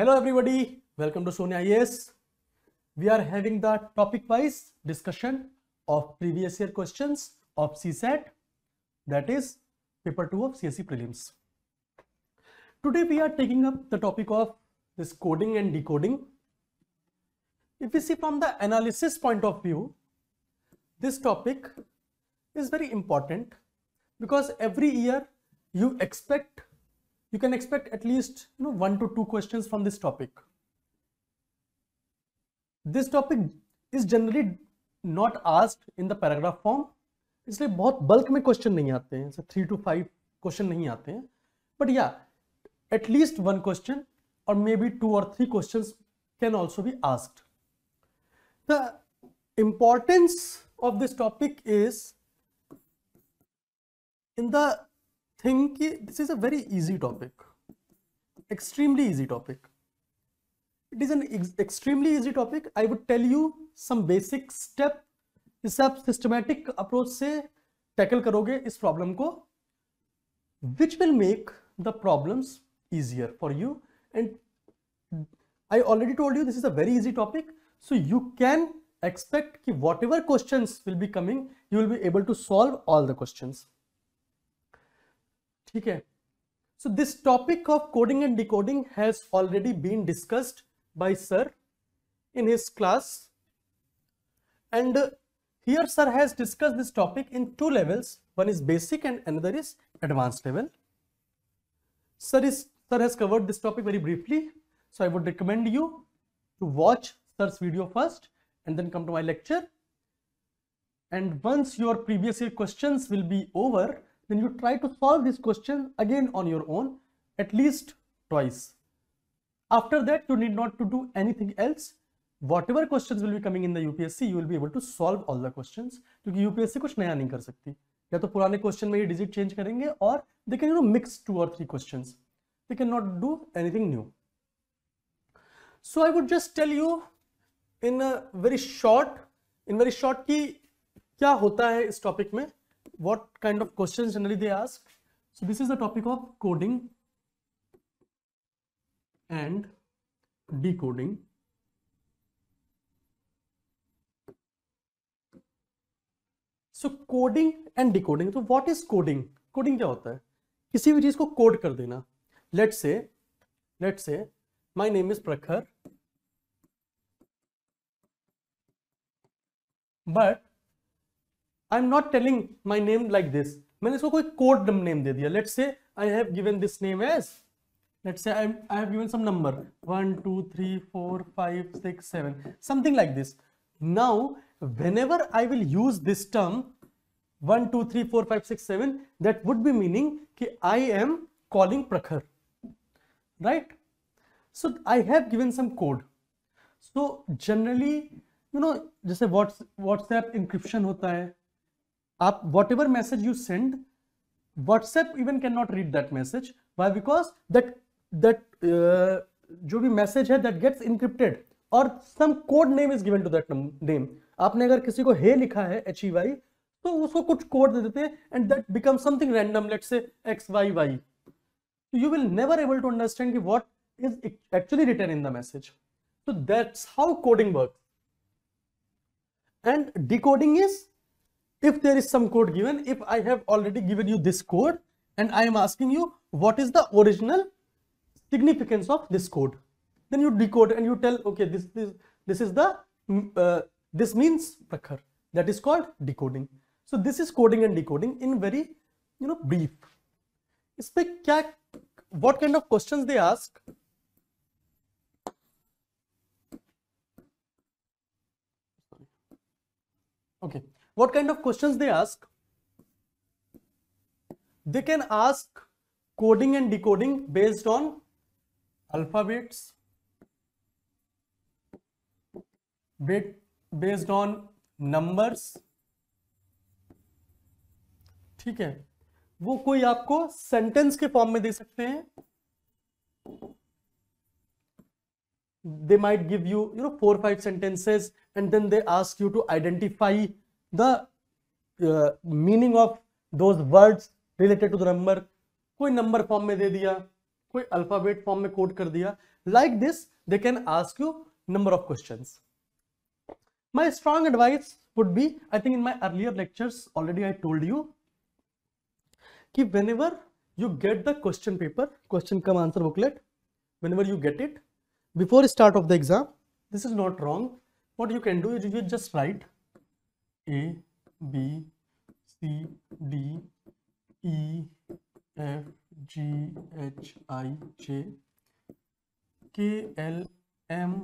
Hello everybody, welcome to Sonia Yes. We are having the topic wise discussion of previous year questions of CSAT that is paper 2 of CSE prelims. Today we are taking up the topic of this coding and decoding. If we see from the analysis point of view, this topic is very important because every year you expect you can expect at least one to two questions from this topic. This topic is generally not asked in the paragraph form. इसलिए बहुत bulk question question नहीं आते हैं जैसे three to five question नहीं आते हैं but या एटलीस्ट वन क्वेश्चन और मे बी टू और three question can also be the importance of this topic is in the think कि this is a very easy topic extremely easy topic it is an extremely easy topic I would tell you some basic step जिससे आप systematic approach से tackle करोगे इस problem को which will make the problems easier for you and I already told you this is a very easy topic so you can expect कि whatever question will be coming you will be able to solve all the question ठीक so this topic of coding and decoding has already been discussed by sir in his class and here sir has discussed this topic in two levels one is basic and another is advanced level sir is sir has covered this topic very briefly so i would recommend you to watch sir's video first and then come to my lecture and once your previous questions will be over then you try to solve this question again on your own at least twice. After that, you need not to do anything else. Whatever questions will be coming in the UPSC, you will be able to solve all the questions क्योंकि UPSC kuch naya nahi kar sakti ya to purane question mein ये digit change karenge or they can you know mix two or three questions they cannot do anything new so i would just tell you in a very short in very short ki kya hota hai is topic mein what kind of questions generally they ask. So this is the topic of coding and decoding. so coding and decoding so what is coding coding kya hota hai किसी भी चीज को code कर देना late say let's say my name is Prakhar but I am not telling my name like this मैंने इसको कोई code name दे दिया let's say I have given this name as let's say I have given some number one two three four five six seven something like this now whenever I will use this term one two three four five six seven that would be meaning कि I am calling Prakhar right so I have given some code so generally you know जैसे WhatsApp encryption होता है आप whatever message you send WhatsApp even cannot read that message why because that that जो भी message है that gets encrypted और some code name is given to that name आपने अगर किसी को हे लिखा है एच ई वाई तो उसको कुछ कोड दे देते हैं and that become something random let's say X Y Y you will never able to understand कि what is actually written in the message that's how coding work and decoding is if there is some code given, if I have already given you this code and I am asking you what is the original significance of this code, then you decode and you tell, okay, this, is this is the, mm, uh, this means prakhar. That is called decoding. So this is coding and decoding in very, you know, brief. what kind of questions they ask okay what kind of questions they ask they can ask coding and decoding based on alphabets based on numbers ठीक है वो कोई आपको sentence के form में दे सकते हैं they might give you you know four five sentences and then they ask you to identify the uh, meaning of those words related to the number koi number form mein de diya koi alphabet form mein code kar diya like this they can ask you number of questions my strong advice would be i think in my earlier lectures already i told you ki whenever you get the question paper question come answer booklet whenever you get it before start of the exam this is not wrong what you can do is you just write A B C D E F G H I J K L M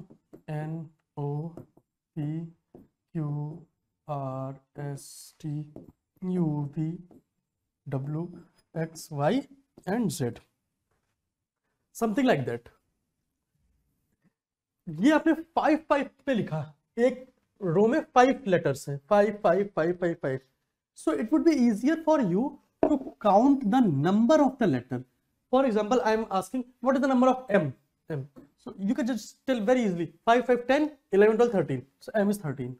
N O P Q R S T U V W X Y and Z something like that ये आपने five five पे लिखा एक row में five letters हैं five five five five five so it would be easier for you to count the number of the letter for example I am asking what m. So you can just tell very easily 5, 5, 10, 11, 12, 13. So m is 13.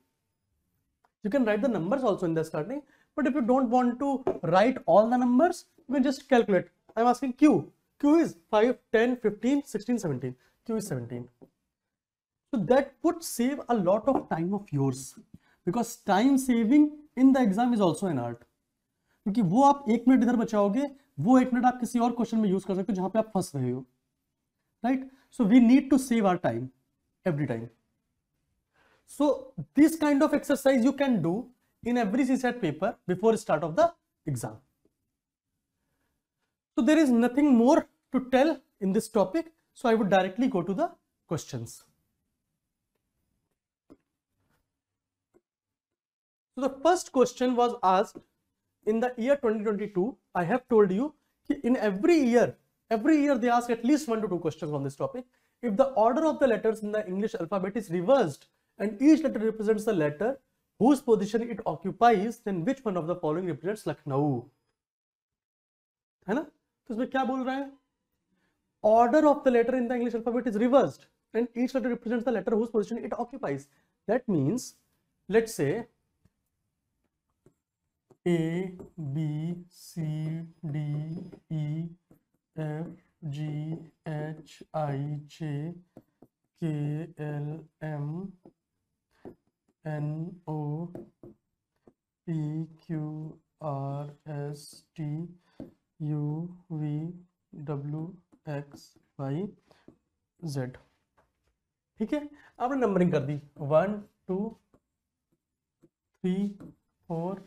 You can write the numbers also in the starting, but if you don't want to write all the numbers, you can just calculate. I'm asking q. q is 5, 10, 15, 16, 17. q is 17. So that would save a lot of time of yours because time saving in the exam is also an art. क्योंकि वो आप एक minute इधर बचाओगे वो एक minute आप किसी और क्वेश्चन में यूज कर सकते हो जहां पे आप फंस रहे हो right so we need to save our time every time so this kind of exercise you can do in every CSAT paper before start of the exam. So there is nothing more to tell in this topic. So I would directly go to the questions. So the first question was asked in the year 2022. I have told you in every year, every year they ask at least one to two questions on this topic. If the order of the letters in the English alphabet is reversed and each letter represents the letter whose position it occupies, then which one of the following represents Lucknow? है ना तो इसमें क्या बोल रहा है order of the letter in and each letter represents the letter whose position it occupies. That means, let's say A B C D E F G H I J K L M N O P Q R S T U V W X Y Z ठीक है आपने numbering कर दी one two three four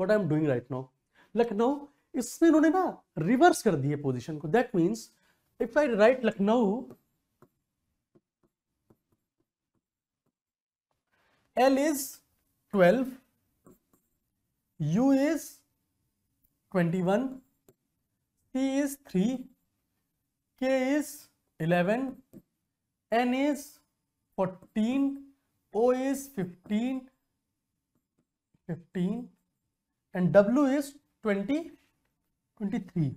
what I am doing right now Lucknow इसमें इन्होंने ना reverse कर दिए पोजिशन को that means if I write Lucknow L is twelve U is twenty one P is three K is eleven N is fourteen O is fifteen fifteen and W twenty 20, 23,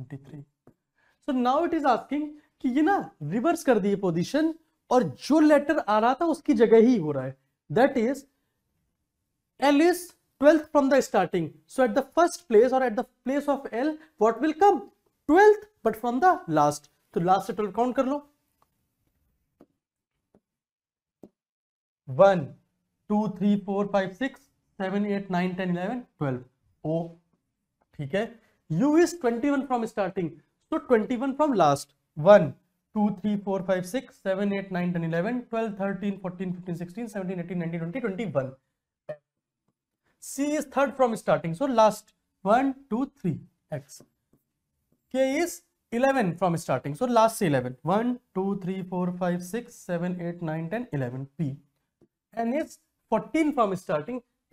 23. So now it is asking कि ये ना reverse कर दिए position और जो letter आ रहा था उसकी जगह ही हो रहा है that is L is twelfth from the starting so at the first place और at the place of L what will come twelfth but from the last तो लास्ट से ट्वेल्थ काउंट कर लो one two three four five six 7, 8, 9, 10, 11, 12. O. Oh, okay. U is 21 from starting. So 21 from last. 1, 2, 3, 4, 5, 6, 7, 8, 9, 10, 11, 12, 13, 14, 15, 16, 17, 18, 19, 20, 21. C is third from starting. So last. 1, 2, 3. X. K is 11 from starting. So last 11. 1, 2, 3, 4, 5, 6, 7, 8, 9, 10, 11. P. N is 14 from starting.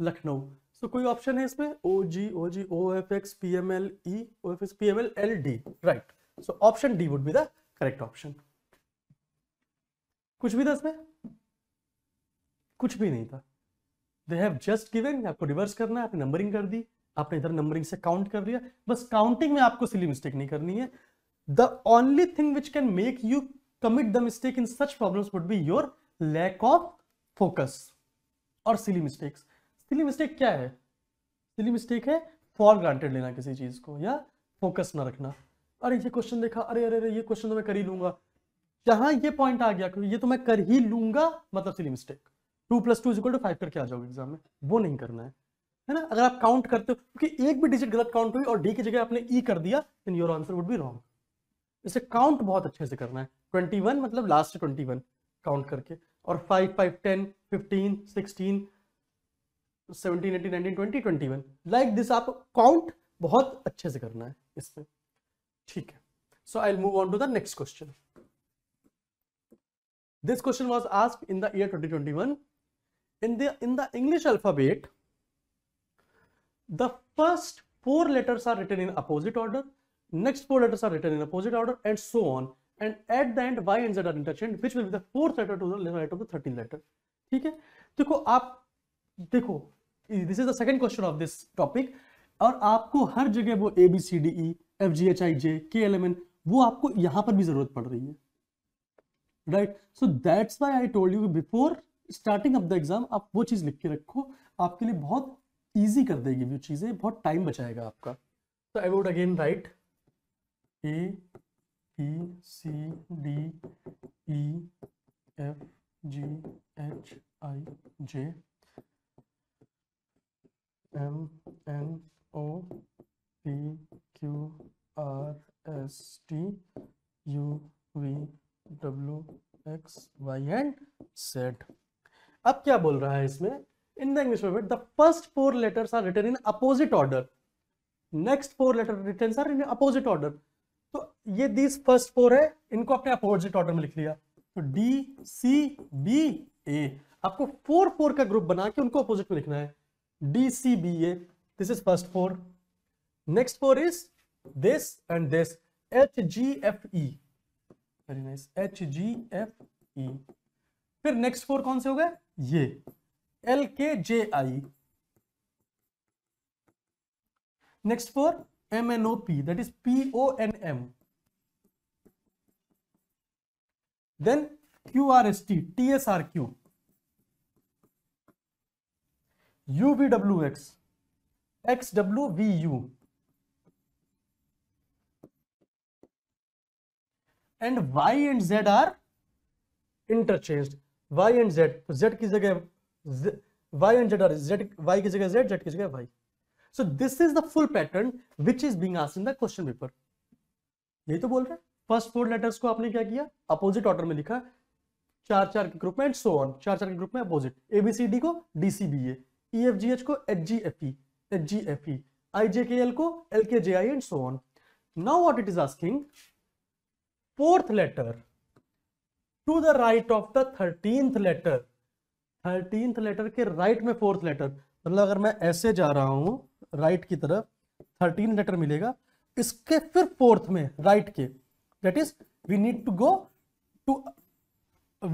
Lucknow so so, कोई option है इसमें O G O G O F X P M L E O F X P M L L D right so option D would be the correct option कुछ भी था इसमें कुछ भी नहीं था दे हैव जस्ट गिवेन आपको reverse करना है आपने नंबरिंग कर दी आपने इधर नंबरिंग से काउंट कर लिया बस काउंटिंग में आपको सिली मिस्टेक नहीं करनी है the only thing which can make you commit the mistake in such problem would be your lack of focus और सिली मिस्टेक्स सिली मिस्टेक क्या है सिली मिस्टेक है फॉर ग्रांटेड लेना किसी चीज को या फोकस ना रखना अरे ये क्वेश्चन देखा अरे अरे अरे ये क्वेश्चन तो मैं कर ही लूंगा जहां ये पॉइंट आ गया ये तो मैं कर ही लूंगा मतलब silly mistake two plus two equal to five करके आ जाओगे एग्जाम में वो नहीं करना है है ना अगर आप काउंट करते हो क्योंकि एक भी डिजिट गलत काउंट हुई और डी की जगह आपने ई e कर दिया then your answer would be wrong इसे काउंट बहुत अच्छे से करना है ट्वेंटी वन मतलब लास्ट ट्वेंटी वन काउंट करके और five five ten fifteen sixteen seventeen eighteen nineteen twenty twenty one like this आप काउंट बहुत अच्छे से करना है इसमें ठीक है so i'll move on to the next question this question was asked in the year 2021 in the in the english alphabet the first four letters are written in opposite order next four letters are written in opposite order and so on and at the end y and z are interchanged which will be the fourth letter to the right of the 13th letter ठीक है देखो आप देखो this is the second question of this topic और आपको हर जगह वो A B C D E F G H I J K L M N वो आपको यहां पर भी जरूरत पड़ रही है right so that's why I told you before starting of the exam आप वो चीज लिख के रखो आपके लिए बहुत ईजी कर देगी वो चीजें बहुत टाइम बचाएगा आपका तो I would again write A B C D E F G H I J M N O P Q R S T U V W X Y and Z. अब क्या बोल रहा है इसमें in the English word the first four letters are written in opposite order next four letter written are in opposite order तो ये these first four है इनको आपने अपोजिट ऑर्डर में लिख लिया तो डी सी बी ए आपको फोर फोर का ग्रुप बना के उनको अपोजिट में लिखना है DCBA. This is first four. Next four is this and this HGFE. Very nice. HGFE. फिर नेक्स्ट फोर कौन से हो गए ये L K J I next four M N O P that is P O N M then Q R S T T S R Q U V W X X W V U and Y and Z are interchange Y and Z Z की जगह Y and Z are Z Y की जगह Z Z की जगह Y so this is the full pattern which is being आस in the question paper यही तो बोल रहे फर्स्ट फोर लेटर्स को आपने क्या किया अपोजिट ऑर्डर में लिखा चार चार के ग्रुप में एंड सो ऑन चार चार के ग्रुप में अपोजिट एबीसीडी को D C B A E F G H को H G F E H G F E I J K L को L K J I and so on now what it is asking fourth letter to the right of the thirteenth letter thirteenth letter के right right में fourth letter मतलब अगर मैं ऐसे जा रहा हूं राइट की तरफ थर्टीन लेटर मिलेगा इसके फिर फोर्थ में राइट के that is we need to go to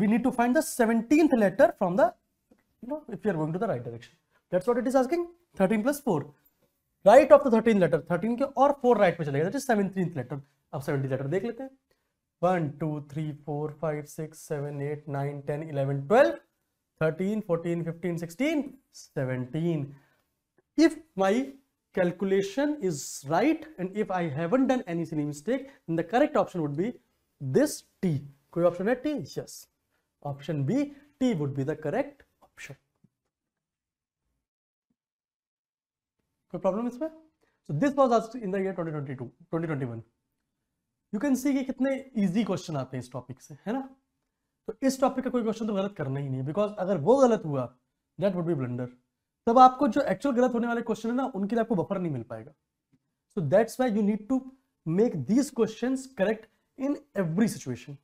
we need to find the 17th letter from the you know if you are going to the right direction that's what it is asking 13 plus 4 right of the 13 letter 13 के और 4 right में चलेगा गए that is 17th letter अब 17th letter देख लेते हैं 1 2 3 4 5 6 7 8 9 10 11 12 13 14 15 16 17 if my calculation is right and if i haven't done any silly mistake then the correct option would be this t koi option hai t yes option b t would be the correct option कोई problem इसमें so this was आज in the year twenty one you can see कि कितने easy question आते हैं इस topic से है ना तो इस टॉपिक का कोई क्वेश्चन तो गलत करना ही नहीं बिकॉज अगर वो गलत हुआ दैट वुड बी ब्लेंडर तब आपको जो एक्चुअल गलत होने वाले क्वेश्चन है ना उनके लिए आपको बफर नहीं मिल पाएगा so that's why you need to make these question correct in every situation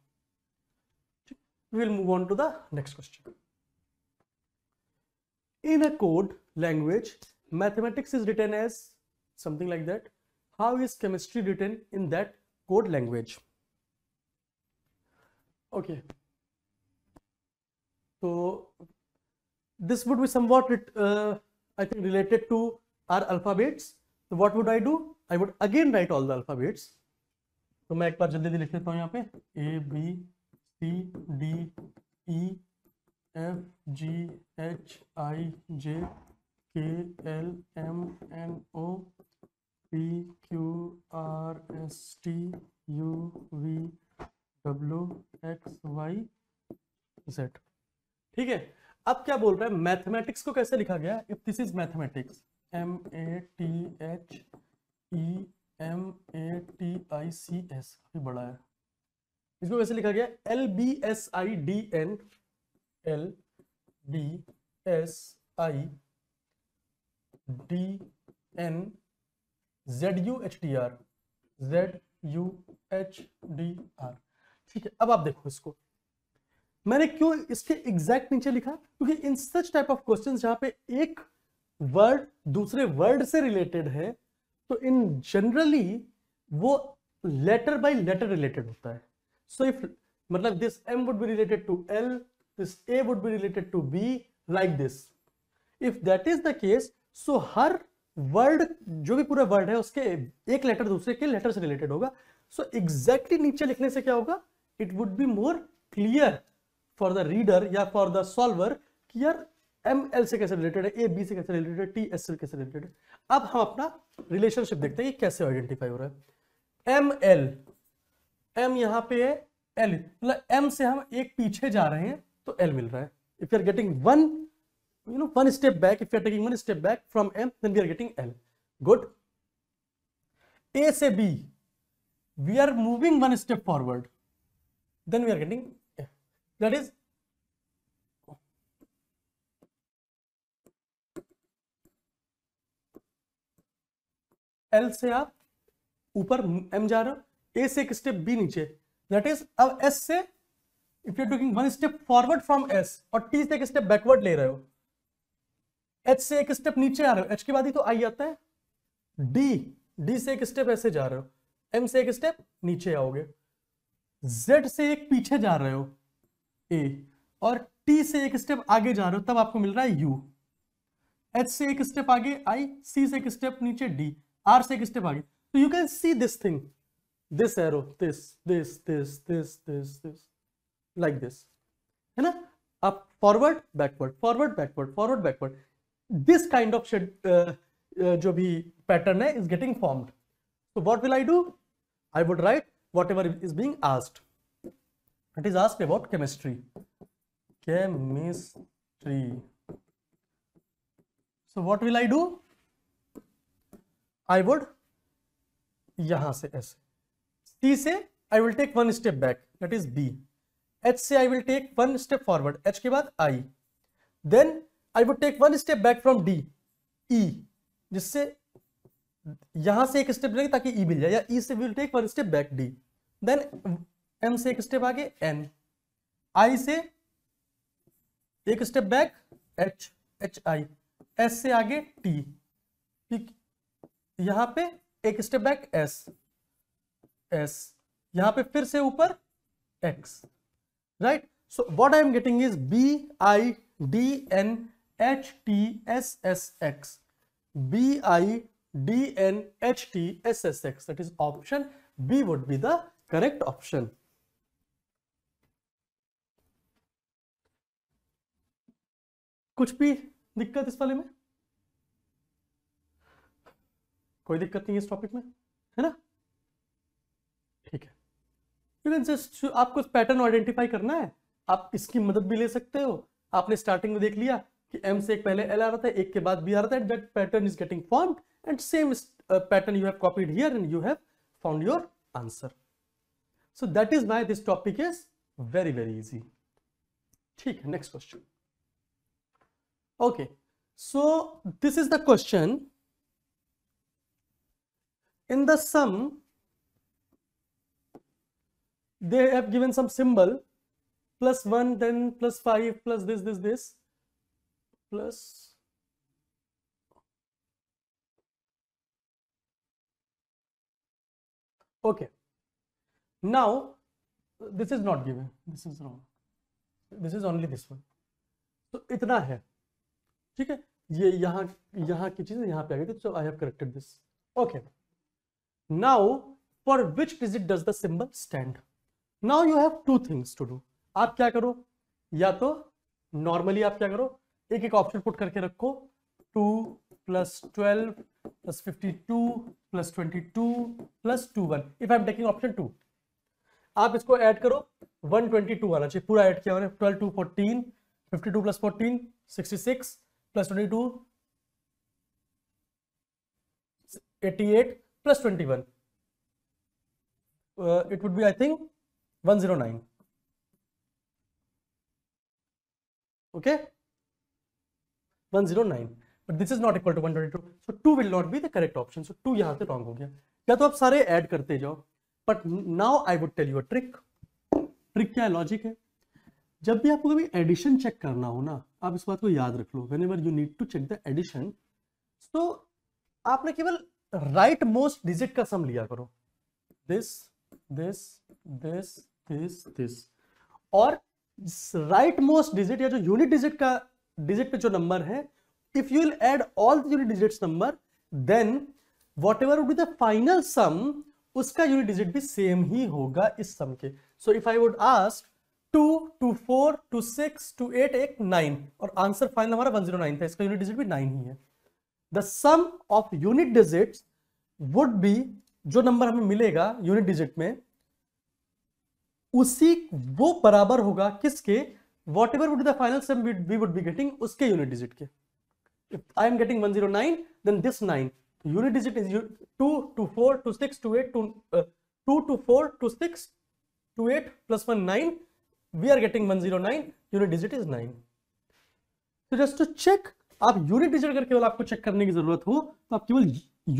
we'll move on to the next question. In a code language, mathematics is written as something like that. How is chemistry written in that code language? Okay. So this would be somewhat, uh, I think, related to our alphabets. So what would I do? I would again write all the alphabets. so मैं एक बार जल्दी लिख लेता हूँ यहाँ पे ए B C K L M N O P Q R S T U V W X Y Z ठीक है अब क्या बोल रहा है मैथमेटिक्स को कैसे लिखा गया if this is mathematics M A T H E M A T I C S काफी बड़ा है इसको कैसे लिखा गया L B S I D N L B S I D N Z U H D R Z U H D R ठीक है अब आप देखो इसको मैंने क्यों इसके एग्जैक्ट नीचे लिखा क्योंकि in such type of question जहां पे एक वर्ड दूसरे वर्ड से रिलेटेड है तो इन जनरली वो लेटर बाय लेटर रिलेटेड होता है सो इफ मतलब this M would be related to L this A would be related to B like this if that is the case so so, हर word जो भी पूरा word है उसके एक लेटर दूसरे के लेटर से रिलेटेड होगा सो so, एग्जैक्टली exactly नीचे लिखने से क्या होगा it would be more clear for the reader या फॉर द सॉल्वर कि यार एम एल से कैसे रिलेटेड है ए बी से कैसे रिलेटेड है टी एस से कैसे रिलेटेड है अब हम अपना रिलेशनशिप देखते हैं कि कैसे आइडेंटिफाई हो रहा है एम एल एम यहां पे है एल मतलब एम से हम एक पीछे जा रहे हैं तो एल मिल रहा है if you are getting one you know one step back if you are taking one step back from m then we are getting l good a se b we are moving one step forward then we are getting a. that is L से आप ऊपर M जा रहे a se ek step b niche that is ab s se if you are taking one step forward from s or t se ek step backward le rahe ho H से एक step नीचे आ रहे हो H के बाद ही तो आई आता है डी डी से एक स्टेप ऐसे जा रहे हो एम से एक स्टेप नीचे आओगे जेड से एक पीछे जा रहे हो ए और टी से एक स्टेप आगे जा रहे हो तब आपको मिल रहा है यू एच से एक स्टेप आगे आई सी से एक स्टेप नीचे डी आर से एक स्टेप आगे तो you can see this thing this arrow this this this this this this like this है ना आप forward backward forward backward forward backward this kind of shed, uh, uh, जो भी पैटर्न है is getting formed so what will I do I would write whatever is being asked it is asked about chemistry chemistry so what will I do I would यहां से ऐसे सी से I will take one step back that is B H से I will take one step forward H के बाद I then I would take one step back from D E जिससे यहां से एक स्टेप लेंगे ताकि ई e मिल जाए या ई e से will take one step back D then M से एक स्टेप आगे एन आई से एक step back H H I S से आगे टी ठीक यहां पे एक स्टेप बैक एस एस यहां पे फिर से ऊपर X right so what I am getting is B I D N H T S S X B I D N H T S S X that is option B would be the correct option कुछ भी दिक्कत इस वाले में कोई दिक्कत नहीं है इस टॉपिक में है ना ठीक है यू कैन जस्ट आपको पैटर्न आइडेंटिफाई करना है आप इसकी मदद भी ले सकते हो आपने स्टार्टिंग में देख लिया कि एम से एक पहले एल आ रहा था एक के बाद बी आ रहा था that pattern is getting form and same pattern you have copied here and you have found your answer so that is my this topic is very very easy ठीक है next question okay so this is the question in the sum they have given some symbol plus one then plus five plus this this this plus okay now this is not given this is wrong this is only this one तो इतना है ठीक है ये यहां यहां की चीज यहां पे आ गई थी so I have corrected this okay now for which digit does the symbol stand now you have two things to do आप क्या करो या तो नॉर्मली आप क्या करो एक एक ऑप्शन पुट करके रखो two plus twelve plus fifty two plus twenty two plus two one if I am taking option two आप इसको ऐड करो वन ट्वेंटी टू आना चाहिए पूरा ऐड किया मैंने twelve two fourteen fifty two plus fourteen sixty six plus twenty two eighty eight plus twenty one it would be I think one zero nine okay 109 but this is not equal to 122 so two will not be the correct option so two यहाँ से wrong हो गया या तो आप सारे add करते जाओ but now I would tell you a trick trick क्या है लॉजिक है जब भी आपको कभी एडिशन चेक करना हो ना आप इस बात को याद रख लो whenever you need to check the addition तो आपने केवल राइट मोस्ट डिजिट का सम लिया करो this this this this this और राइट मोस्ट डिजिट या जो यूनिट डिजिट का डिजिट पे जो नंबर है if you will add all the unit digit number then whatever would be the final sum उसका यूनिट डिजिट भी सेम ही होगा इस सम के so if I would ask two two four two six two eight एक nine और answer final हमारा one zero nine था इसका यूनिट डिजिट भी नाइन ही है the sum of unit digit would be जो नंबर हमें मिलेगा यूनिट डिजिट में उसी वो बराबर होगा किसके whatever would the final sum we would be getting उसके यूनिट डिजिट के if I am getting one zero nine then this nine unit digit is two two four two six two eight two two two four two six two eight plus one nine we are getting one zero nine unit digit is nine तो just to check आप unit digit अगर केवल आपको check करने की जरूरत हो तो आप केवल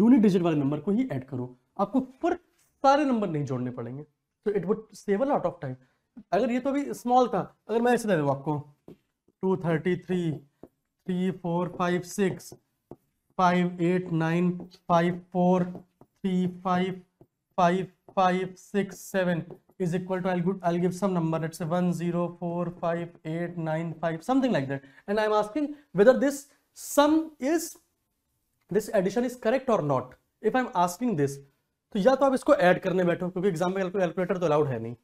यूनिट डिजिट वाले नंबर को ही ऐड करो आपको फिर सारे नंबर नहीं जोड़ने पड़ेंगे तो it would save a lot of time अगर ये तो अभी स्मॉल था अगर मैं ऐसे दे दूँ आपको two thirty three three four five six five eight nine five four three five five five six seven is equal to I good I give some number it's one zero four five eight nine five something like that and I am asking whether this sum is this addition is correct और not if I am asking this तो या तो आप इसको add करने बैठो क्योंकि exam में कैलकुलेटर तो अलाउड है नहीं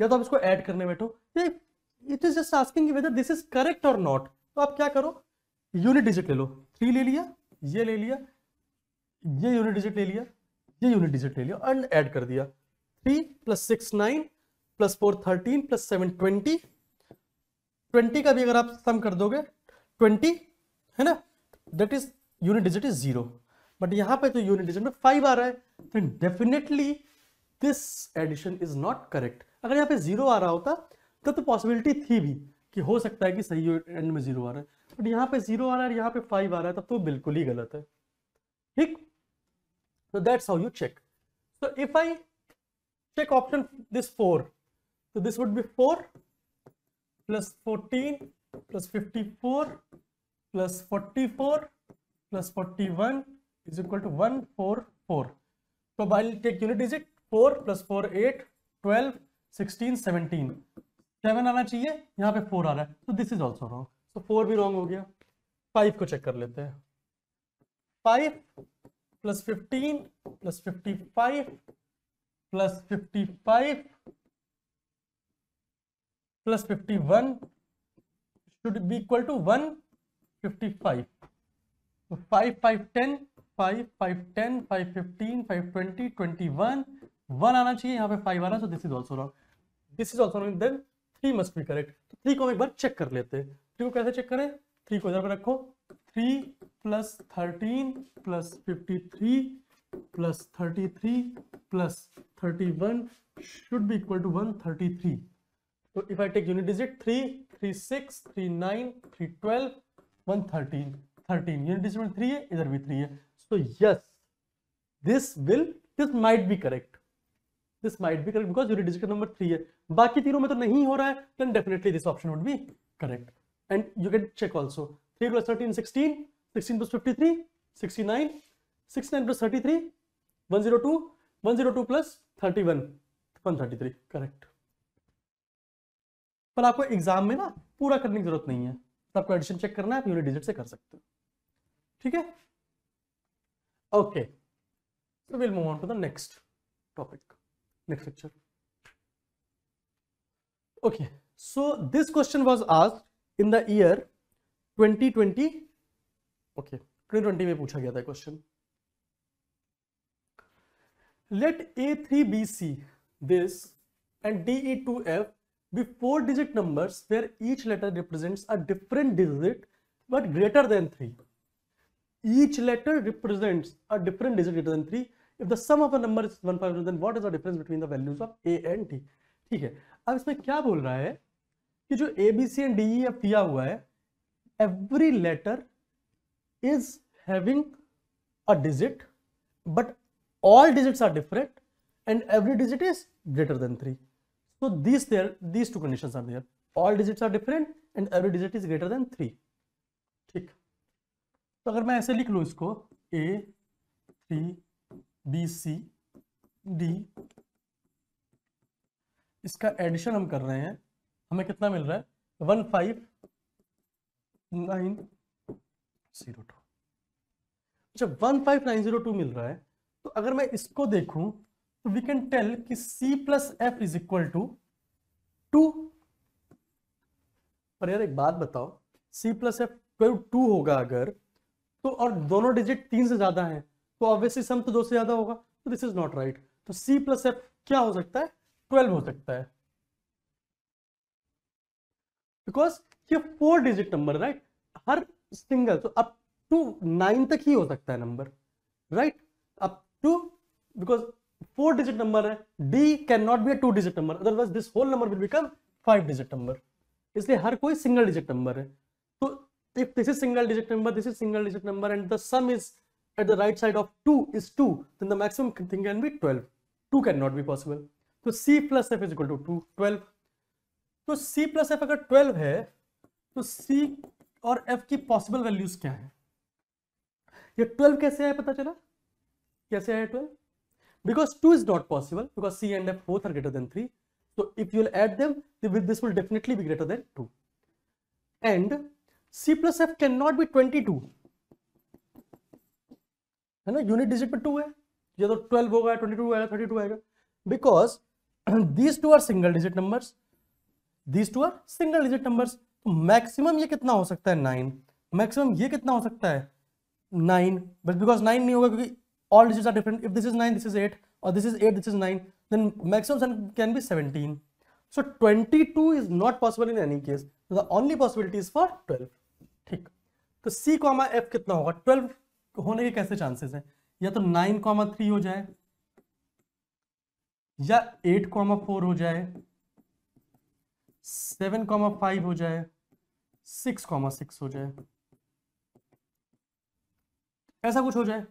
या तो आप इसको ऐड करने बैठो it is just asking whether this is correct और नॉट तो आप क्या करो यूनिट डिजिट ले लो थ्री ले लिया ये ले लिया ये यूनिट डिजिट ले लिया ये यूनिट डिजिट ले लिया एंड ऐड कर दिया three plus six nine plus four thirteen plus seven twenty twenty का भी अगर आप सम कर दोगे ट्वेंटी है ना that is unit digit is zero but यहां पे तो यूनिट डिजिट में फाइव आ रहा है definitely this addition is not correct अगर यहाँ पे जीरो आ रहा होता तब तो पॉसिबिलिटी तो थी भी कि हो सकता है कि सही एंड में जीरो आ रहा है बट यहाँ पे जीरो आ रहा है यहाँ पे फाइव आ रहा है तब तो बिल्कुल ही गलत है ठीक तो that's how you check so if I check option this four तो this would be four plus fourteen plus fifty four plus forty four plus forty one is equal to one four four तो while take unit is it four plus four eight twelve sixteen seventeen seven आना चाहिए यहाँ पे four आ रहा है तो this is also wrong so four भी रॉन्ग हो गया फाइव को चेक कर लेते हैं five plus fifteen plus fifty five plus fifty five plus fifty one should be should be equal to 155 five five ten five five ten five fifteen five twenty twenty one one आना चाहिए यहाँ पे five आ रहा है so this is also wrong this is also then three must be correct तो three को हम एक बार चेक कर लेते हैं थ्री को कैसे चेक करें थ्री को इधर पर रखो three plus thirteen plus fifty three plus thirty three plus thirty one should be equal to one thirty three तो if I take unit digit three three six three nine three twelve one thirteen thirteen unit digit में three है इधर भी three है so yes this will this might be correct this might be correct because unit digit number three है बाकी तीनों में तो नहीं हो रहा है then definitely this option would be correct and you can check also three plus thirteen sixteen sixteen plus fifty three sixty nine six nine plus thirty three one zero two one zero two plus thirty one one thirty three correct पर आपको exam में ना पूरा करने की जरूरत नहीं है तो आपको एडिशन चेक करना है आप यूनिट डिजिट से कर सकते हो ठीक है okay will move on to the next topic Next lecture. Okay, so this question was asked in the year 2020. Okay, 2020 में पूछा गया था question let A3BC this and DE2F be four digit numbers where each letter represents a different digit but greater than 3. Each letter represents a different digit greater than 3 if the sum of a number is 1500 then what is the difference between the values of A and D ठीक है अब इसमें क्या बोल रहा है कि जो A B C and D F दिया हुआ है every letter is having a digit but all digits are different and every digit is greater than 3 so this there these two conditions are there all digits are different and every digit is greater than 3 ठीक तो अगर मैं ऐसे लिख लूं इसको A three B C D इसका addition हम कर रहे हैं हमें कितना मिल रहा है one five nine zero two अच्छा one five nine zero two मिल रहा है तो अगर मैं इसको देखूं तो वी कैन टेल कि C plus F is equal to two पर यार एक बात बताओ सी प्लस एफ टू होगा अगर तो और दोनों डिजिट तीन से ज्यादा है तो ऑब्वियसली सम तो दो से ज्यादा होगा तो दिस इज नॉट राइट तो सी प्लस एफ क्या हो सकता है ट्वेल्व हो सकता है बिकॉज ये फोर डिजिट नंबर राइट हर सिंगल तो अप टू नाइन तक ही हो सकता है number right up to because four digit number है D can not be a two digit number otherwise this whole number will become five digit number इसलिए हर कोई सिंगल डिजिट नंबर है तो if this is single digit number this is single digit number and the sum is at the right side of 2 is 2, then the maximum thing can be 12. 2 cannot be possible. So c plus F is equal to 2, 12. So c plus F अगर 12 है तो c और f की possible values क्या है ये 12 कैसे आया पता चला कैसे आया 12 because 2 is not possible because c and f both are greater than 3 so if you will add them this will definitely be greater than 2 and c plus f cannot be 22 है ना यूनिट डिजिट पे to है ये तो twelve होगा twenty two आएगा thirty two आएगा because these two are single digit numbers these two are single digit numbers तो मैक्सिमम ये कितना हो सकता है नाइन मैक्सिमम ये कितना हो सकता है नाइन बट बिकॉज नाइन नहीं होगा क्योंकि all digit are different if this is nine this is eight और this is eight this is nine then maximum can be seventeen so twenty two is not possible in any case the only possibility is for twelve ठीक तो C comma F कितना होगा twelve होने के कैसे chances हैं या तो नाइन कॉमा थ्री हो जाए या एट कॉमा फोर हो जाए सेवन कॉमा फाइव हो जाए सिक्स कॉमा सिक्स हो जाए ऐसा कुछ हो जाए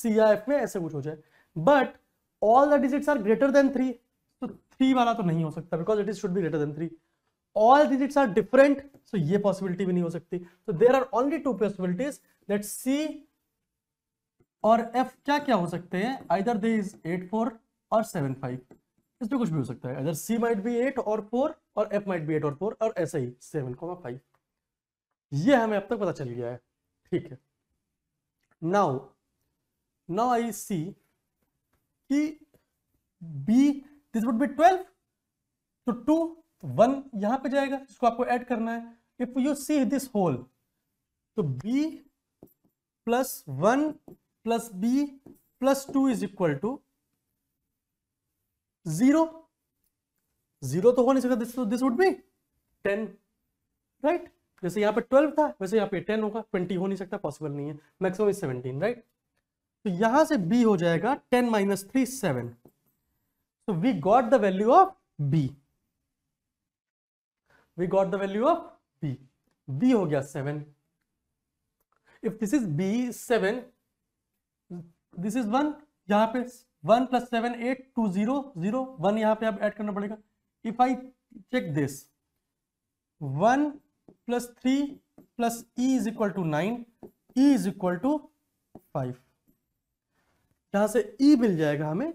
सी आई एफ में ऐसे कुछ हो जाए but all the digits are greater than three तो थ्री वाला तो नहीं हो सकता because it is should be greater than three all digits are different so ये पॉसिबिलिटी भी नहीं हो सकती तो there are only two possibilities that C और एफ क्या क्या हो सकते हैं either they is eight four और सेवन फाइव इसमें कुछ भी हो सकता है other C might be eight और फोर और एफ माइट बी एट और फोर और ऐसे ही सेवन कॉमा फाइव ये हमें अब तक पता चल गया है ठीक है नाउ नाउ आई सी कि B this would be twelve तो टू तो वन यहां पे जाएगा जिसको आपको ऐड करना है if you see this whole तो B plus one plus B plus two is equal to zero zero तो हो नहीं सकता this this would be ten right जैसे यहां पे ट्वेल्व था वैसे यहां पे टेन होगा ट्वेंटी हो नहीं सकता पॉसिबल नहीं है मैक्सिमम इज सेवनटीन राइट तो यहां से बी हो जाएगा टेन माइनस थ्री सेवन तो we got the value of B we got the value of b b हो गया seven if this is B seven this is one यहाँ पे one plus seven eight two zero zero one यहाँ पे आप add करना पड़ेगा if I check this one plus three plus E is equal to nine E is equal to five यहां से ई e मिल जाएगा हमें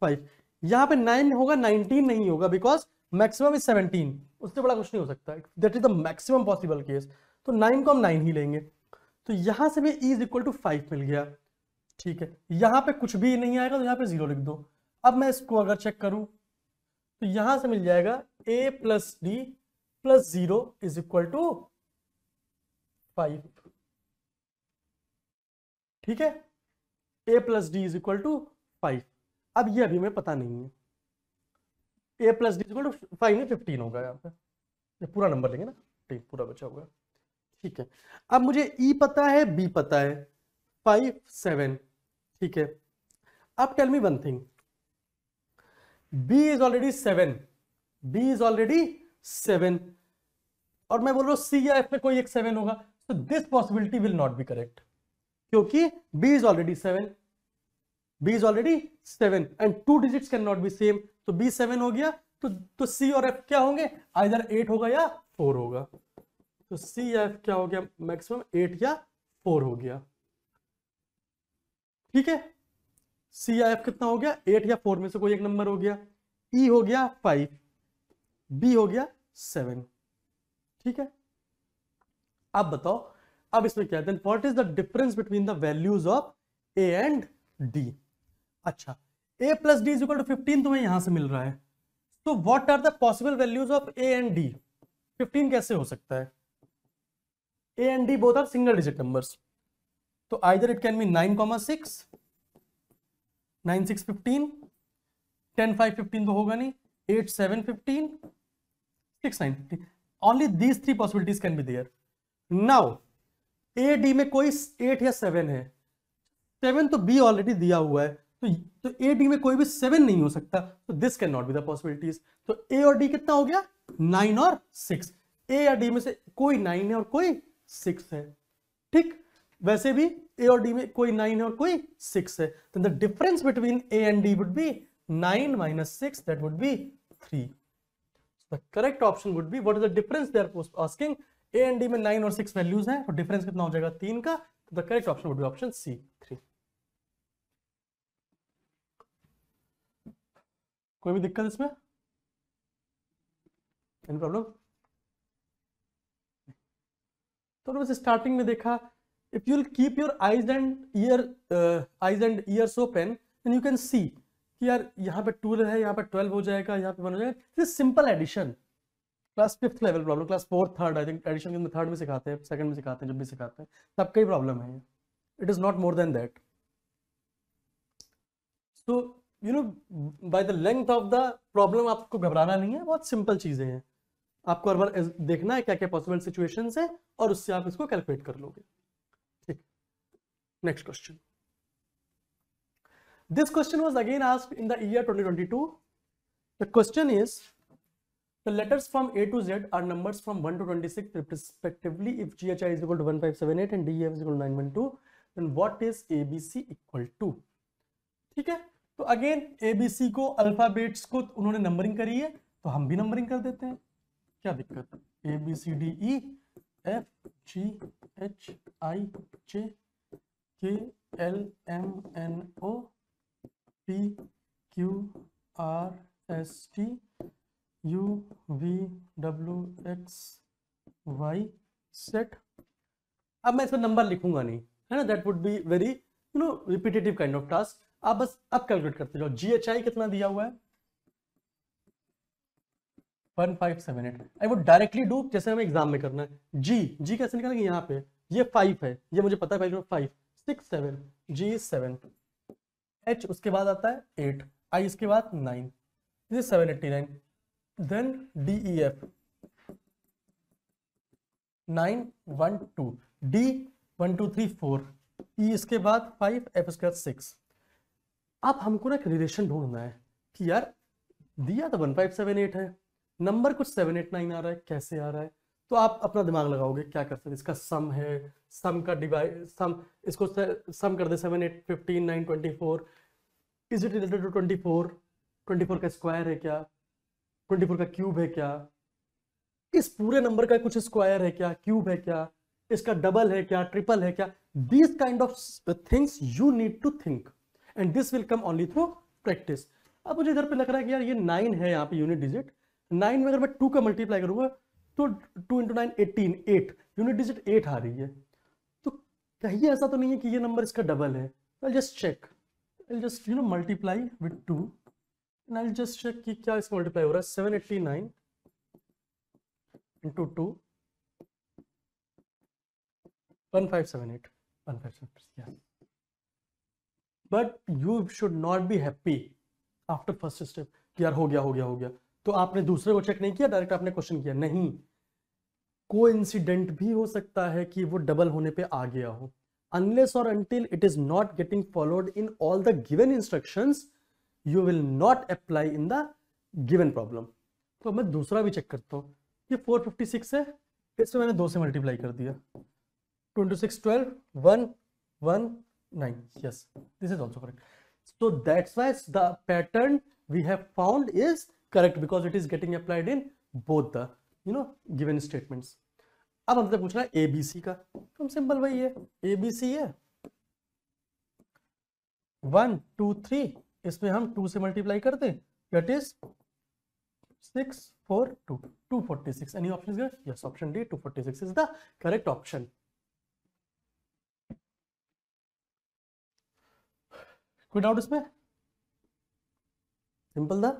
फाइव यहां पे नाइन होगा नाइनटीन नहीं होगा बिकॉज मैक्सिमम इज सेवनटीन उससे बड़ा कुछ नहीं हो सकता that is the maximum possible case तो नाइन को हम नाइन ही लेंगे तो यहां से भी E is equal to five मिल गया ठीक है यहां पे कुछ भी नहीं आएगा तो यहां पे जीरो लिख दो अब मैं इसको अगर चेक करूं तो यहां से मिल जाएगा A plus D plus zero is equal to five ठीक है A plus D is equal to five अब ये अभी मैं पता नहीं है A plus D equal to five में फिफ्टीन होगा यहाँ पे ये पूरा नंबर लेंगे ना फिफ्टीन पूरा बचा होगा ठीक है अब मुझे ई e पता है बी पता है फाइव सेवन ठीक है अब tell me one thing B is already seven B is already seven और मैं बोल रहा हूँ सी या एफ में कोई एक सेवन होगा तो this possibility will not be correct क्योंकि B is already seven B is already seven and two digits can not be same तो बी सेवन हो गया तो तो सी और एफ क्या होंगे आइधर एट होगा या फोर होगा तो सी एफ क्या हो गया मैक्सिमम एट या फोर हो गया ठीक है सी एफ कितना हो गया एट या फोर में से कोई एक नंबर हो गया ई e हो गया फाइव बी हो गया सेवन ठीक है आप बताओ अब इसमें क्या है then what is the difference between the values of A and D अच्छा A plus D is to fifteen तुम्हें यहां से मिल रहा है तो what are the possible values of A and D fifteen कैसे हो सकता है A and D both are single digit numbers तो either it can be nine comma six nine six fifteen ten five fifteen तो होगा नहीं eight seven fifteen six nine fifteen only these three possibilities can be there now A D में कोई eight या seven है seven तो B already दिया हुआ है तो तो ए डी में कोई भी सेवन नहीं हो सकता तो this can not be the possibilities तो ए और डी कितना हो गया नाइन और सिक्स ए या डी में से कोई नाइन है और कोई सिक्स है ठीक वैसे भी ए और डी में कोई नाइन है और कोई सिक्स है तो the difference between A and D would be nine minus six that would be three the correct option would be what is the difference they are asking A and D में nine और six values हैं तो difference कितना हो जाएगा तीन का the correct option would be option C three कोई भी दिक्कत इसमें एनी प्रॉब्लम तो बस स्टार्टिंग में देखा if you keep your eyes and ear eyes and ear ears open then you can see कि यार यहाँ पे टूल है यहाँ पे ट्वेल्व हो जाएगा यहाँ पे वन हो जाएगा simple addition class fifth level problem class fourth third I think addition के अंदर थर्ड में सिखाते हैं सेकंड में सिखाते हैं जब भी सिखाते हैं तब कई प्रॉब्लम है it is not more then that so you know by the length of the problem आपको घबराना नहीं है बहुत सिंपल चीजें हैं आपको हर बार देखना है क्या क्या पॉसिबल सिचुएशन है और उससे आप इसको कैलकुलेट कर लोगे ठीक next question this question was again ask in the twenty twenty two the question is the letters from A to Z are number from one to twenty if G H I one five seven eight and D F nine one two then what is A B C equal to ठीक है तो again ए B सी को alphabets को उन्होंने numbering करी है तो हम भी नंबरिंग कर देते हैं क्या दिक्कत A B C D E F G H I J K L M N O P Q R S T U V W X Y set अब मैं इसमें नंबर लिखूंगा नहीं है ना that would be very you know repetitive kind of task आप बस अब कैलकुलेट करते जाओ जीएचआई कितना दिया हुआ है one five seven eight I वो डायरेक्टली डू जैसे हमें एग्जाम में करना है जी जी कैसे निकालेंगे यहाँ पे ये फाइव है ये मुझे पता है पहले five six seven G seven H उसके बाद आता है एट आई इसके बाद nine seven eighty nine then D E F nine one two D one two three four E इसके बाद फाइव एफ इसके बाद सिक्स अब हमको ना एक रिलेशन ढूंढना है कि यार दिया तो वन फाइव सेवन एट है नंबर कुछ सेवन एट नाइन आ रहा है कैसे आ रहा है तो आप अपना दिमाग लगाओगे क्या कर सकते इसका सम है सम का डिवाइड सम इसको सम कर दे seven eight fifteen nine twenty four is it related to twenty four twenty four का स्क्वायर है क्या ट्वेंटी फोर का क्यूब है क्या इस पूरे नंबर का कुछ स्क्वायर है क्या क्यूब है क्या इसका डबल है क्या ट्रिपल है क्या these kind of things you need to think and this will come only through practice अब मुझे इधर पे लग रहा है कि यार ये नाइन है यहाँ पे यूनिट डिजिट नाइन में अगर मैं टू का मल्टीप्लाई करूंगा तो two into nine eighteen eight unit digit eight आ रही है तो कहीं ऐसा तो नहीं है कि ये नंबर इसका डबल है I just check I just you know multiply with two and I just check कि क्या इसका मल्टीप्लाई हो रहा है seven eighty nine into two one five seven eight one five seven eight but you should not be happy after first step यार हो गया हो गया हो गया तो आपने दूसरे को चेक नहीं किया डायरेक्ट आपने क्वेश्चन किया नहीं को इंसिडेंट भी हो सकता है कि वो डबल होने पे आ गया हो अनलेस और until it is not getting followed in all the given instruction you will not apply in the given problem तो मैं दूसरा भी चेक करता हूँ ये 456 है इसमें मैंने दो से मल्टीप्लाई कर दिया 26 12 1 1 nine yes this is also correct so that's why the pattern we have found is correct because it is getting applied in both the you know given statements अब हमसे पूछ रहा है एबीसी का तो सिंपल वही है एबीसी है वन टू थ्री इसमें हम टू से मल्टीप्लाई कर दें that is six four two two forty six any option yes option D two forty six is the correct option कोई डाउट इसमें सिंपल था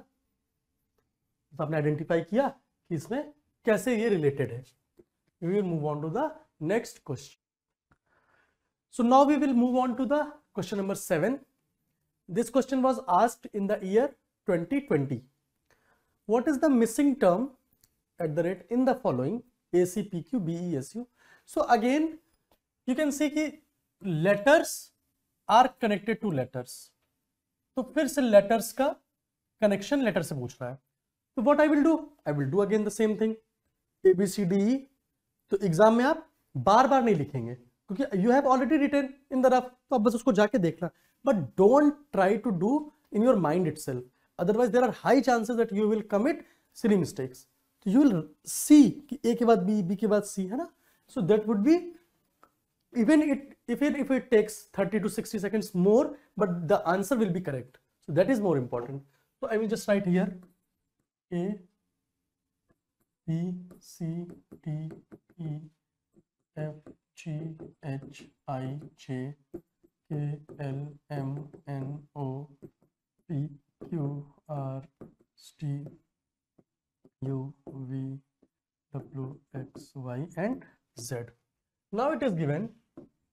तो आपने आइडेंटिफाई किया कि इसमें कैसे ये रिलेटेड है we will move on to the next question so now we will move on to the question number seven this question was asked in the year twenty what is the missing term at the rate in the following A C P Q B S U so again you can see की letters are connected to letters तो फिर से letters का connection letter से पूछ रहा है तो what I will do I will do again the same thing A B C D तो एग्जाम में आप बार बार नहीं लिखेंगे क्योंकि you have already written in the rough तो आप बस उसको जाके देखना but don't try to do in your mind itself otherwise there are high chances that you will commit silly mistakes तो यू विल सी कि A के बाद बी बी के बाद सी है ना so that would be even it it if it takes 30 to 60 seconds more but the answer will be correct so that is more important so i will just write here a b c d e f g h i j k l m n o p q r s t u v w x y and z now it is given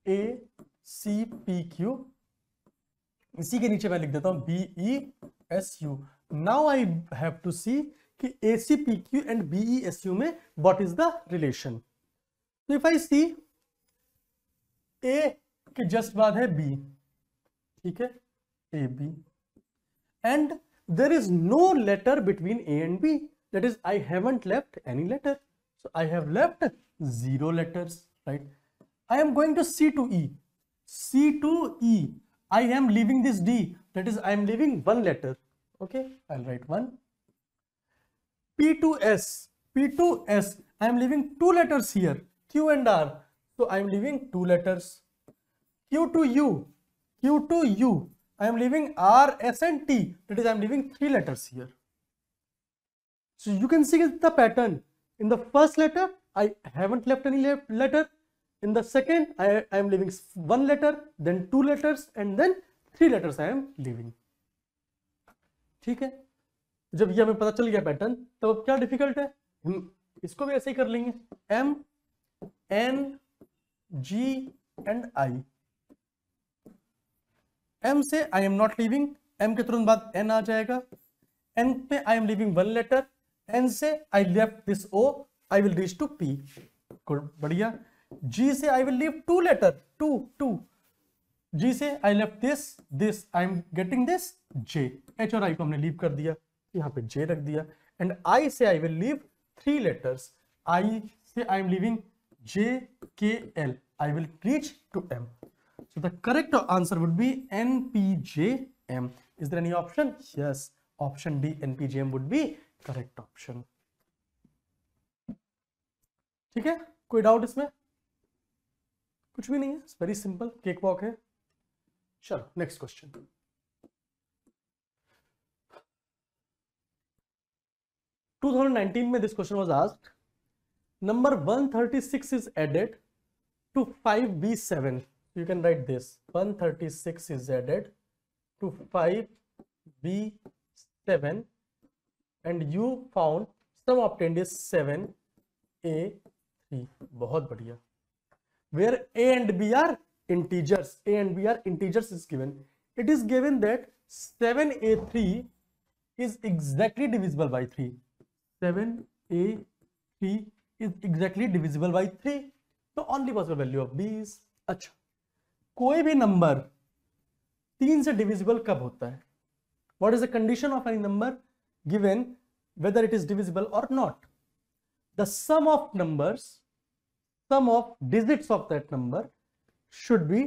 A C P Q इसी के नीचे मैं लिख देता हूं B E S U now I have to see कि A C P Q and B E S U में what is the relation तो इफ आई सी ए के जस्ट बाद है बी ठीक है A B and there is no letter between A and B that is I haven't left any letter so I have left zero letters right I am going to C to E. C to E. I am leaving this D. That is, I am leaving one letter. Okay, I'll write one. P to S. P to S. I am leaving two letters here. Q and R. So I am leaving two letters. Q to U. Q to U. I am leaving R, S and T. That is, I am leaving three letters here. So you can see the pattern. In the first letter, I haven't left any letter. in the second I, I am leaving one letter then two letters and then three letters I am leaving ठीक है जब ये हमें पता चल गया pattern तब अब क्या डिफिकल्ट है हम इसको भी ऐसे ही कर लेंगे M N G and I am से I am not leaving M के तुरंत बाद एन आ जाएगा एन पे I am leaving one letter N से I left this O I will reach to P बढ़िया G say I will leave two letter, two, two. G say I left this, this. I am getting this J. H और I को हमने leave कर दिया, यहाँ पे J रख दिया. And I say I will leave three letters. I say I am leaving J, K, L. I will reach to M. So the correct answer would be N, P, J, M. Is there any option? Yes, option D, N, P, J, M would be correct option. ठीक है कोई doubt इसमें कुछ भी नहीं है very simple cake walk है चलो नेक्स्ट क्वेश्चन टू में this question was asked number 136 thirty six is added to five B seven you can write this 136 thirty six is added to five B seven and you found sum obtained is seven A बहुत बढ़िया where a and b are integers a and b are integers is given it is given that 7a3 is exactly divisible by 3 7a3 is exactly divisible by 3 so only possible value of b is acha koi bhi number 3 se divisible kab hota hai what is the condition of any number given whether it is divisible or not the sum of numbers sum of digits of that number should be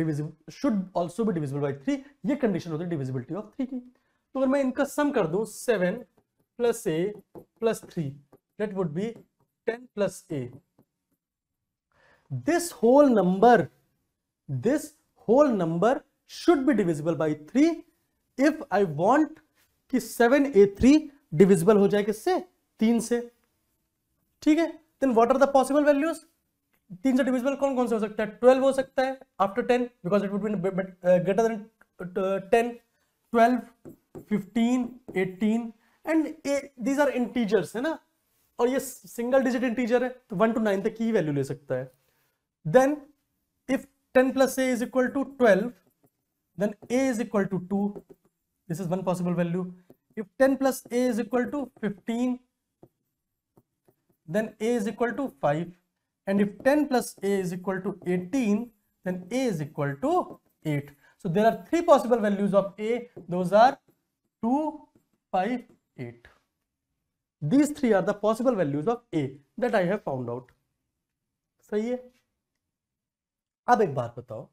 divisible should also be divisible by 3 ये condition होती है divisibility of 3 की तो अगर मैं इनका सम कर दूं 7 plus A plus three that would be 10 plus a this whole number this whole number should be divisible by 3 if i want कि 7a3 डिविजिबल हो जाए किससे तीन से ठीक है then what are the possible values तीन से डिविजिबल कौन कौन से हो सकता है ट्वेल्व हो सकता है after ten because it would be greater than ten twelve fifteen eighteen and these are integers है ना और ये सिंगल डिजिट इंटीजर है तो वन टू नाइन तक की वैल्यू ले सकता है then if ten plus A is equal to twelve then A is equal to two this is one possible value if ten plus A is equal to fifteen then a is equal to 5 and if 10 plus a is equal to 18 then a is equal to 8 so there are three possible values of a those are 2 5 8 these three are the possible values of a that i have found out सही है अब एक बात बताओ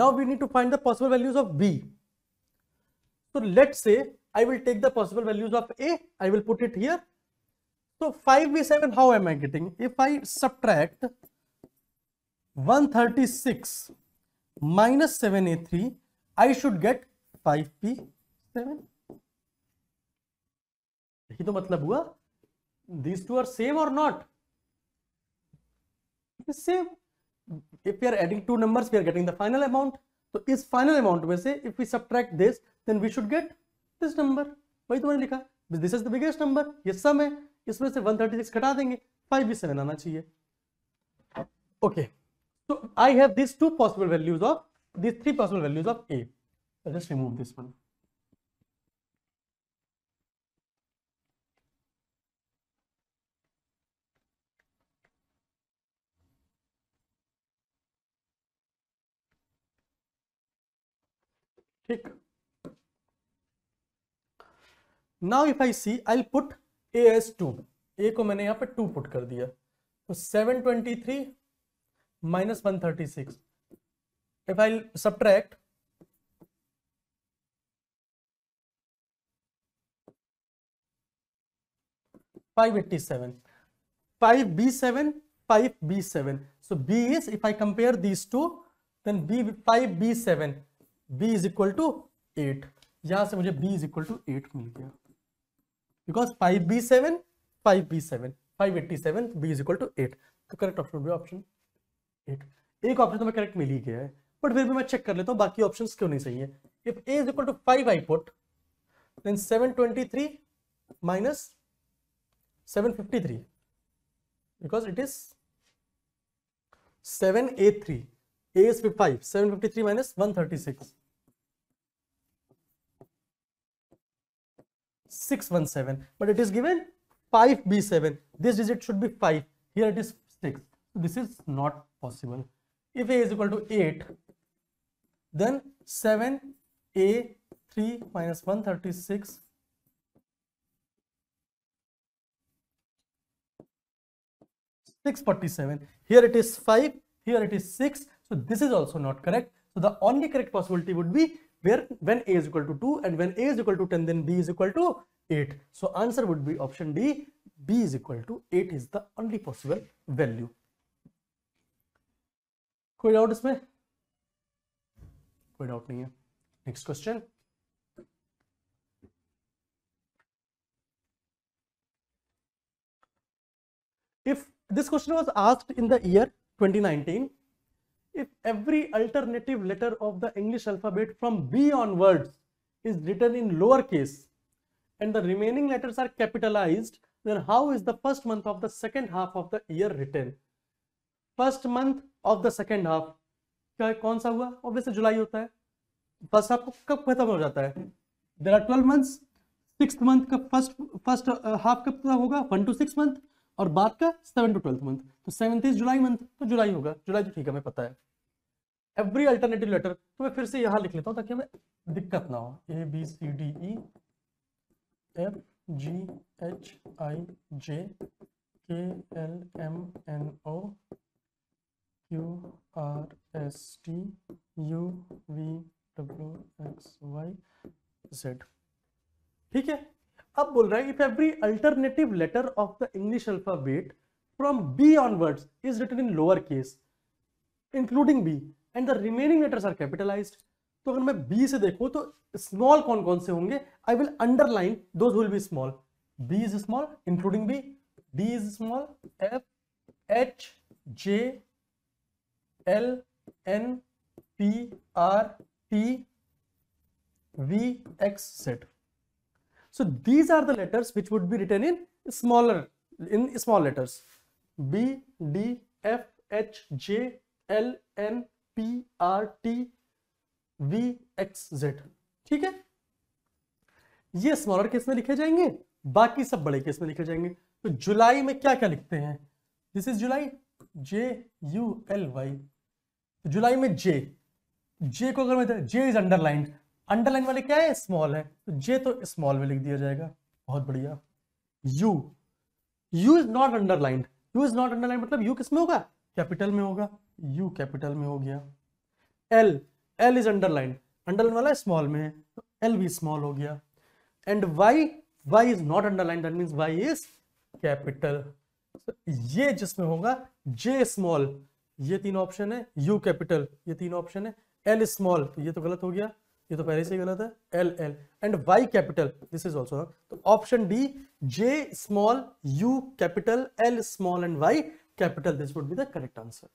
now we need to find the possible values of b so let's say i will take the possible values of a i will put it here तो 5v7 how am I getting if I subtract 136 thirty six minus seven A three I should get five यही तो मतलब हुआ this two are same और not same if you are adding two number we are getting the final amount तो इस final amount में से if we subtract this then we should get this number वही तो मैंने लिखा this is the biggest number ये sum है इसमें से 136 घटा देंगे फाइव भी सेवन आना चाहिए okay so I have this two possible values of this three possible values of A just remove this one ठीक now if I see I put A as two A को मैंने यहाँ पे two put कर दिया तो seven twenty three minus one thirty six if I subtract five eighty seven five B seven five B seven so B is if I compare these to then B five B seven B is equal to eight यहां से मुझे B is equal to eight मिल गया because 5b7 5b7 587 b is equal to 8 तो correct option भी option 8 एक option तो मैं करेक्ट मिल ही गया है बट फिर भी मैं चेक कर लेता हूँ बाकी ऑप्शंस क्यों नहीं सही है इफ a is equal to 5 I put then 723 minus 753 because it is 783 a is 5 753 minus 136 617 but it is given 5b7 this digit should be 5 here it is 6 this is not possible if a is equal to 8 then 7 a 3 minus 136 647 here it is 5 here it is 6 so this is also not correct so the only correct possibility would be where when a is equal to 2 and when a is equal to 10 then b is equal to 8 so answer would be option d b is equal to 8 is the only possible value कोई doubt इसमें कोई doubt नहीं है next if this question was asked in the year 2019 if every alternative letter of the English alphabet from B onwards is written in lower case and the remaining letters are capitalized, then how is the first month of the second half of the year written? First month of the second half. क्या कौन सा हुआ obviously जुलाई होता है first half कब खत्म हो जाता है there are twelve months six month का first first half kab pura hoga 1 to 6 month और बात का सेवन टू ट्वेल्थ मंथ तो सेवन्थ इज जुलाई मंथ तो जुलाई होगा जुलाई तो ठीक है हमें पता है एवरी अल्टरनेटिव लेटर तो मैं फिर से यहां लिख लेता हूं ताकि हमें दिक्कत ना हो A B C D E F G H I J K L M N O Q R S T U V W X Y Z ठीक है अब बोल रहा है if every alternative letter of the English alphabet from B onwards is written in lower case including B and the remaining letters are capitalize तो अगर मैं B से देखूं तो स्मॉल कौन कौन से होंगे आई विल अंडरलाइन दो B small B is small including B D is small F H J L N P R T V X set so these are the letters which would be written in smaller in small letters B D F H J L N P R T V X Z ठीक है ये smaller case में लिखे जाएंगे बाकी सब बड़े case में लिखे जाएंगे तो जुलाई में क्या क्या लिखते हैं this is July J U L Y July में जे जे को अगर मैं जे इज अंडरलाइन अंडरलाइन वाले क्या है स्मॉल है तो जे तो स्मॉल में लिख दिया जाएगा बहुत बढ़िया U U is not underlined U is not underline मतलब यू किस में होगा कैपिटल में होगा यू कैपिटल में हो गया L L is underline underline वाला स्मॉल में है तो एल भी स्मॉल हो गया and Y Y is not underline that mean Y is capital ये जिसमें होगा जे स्मॉल ये तीन ऑप्शन है यू कैपिटल ये तीन ऑप्शन है एल स्मॉल तो ये तो गलत हो गया ये तो पहले से गलत है L L and Y capital this is also तो option D J small U capital L small and Y capital this would be the correct answer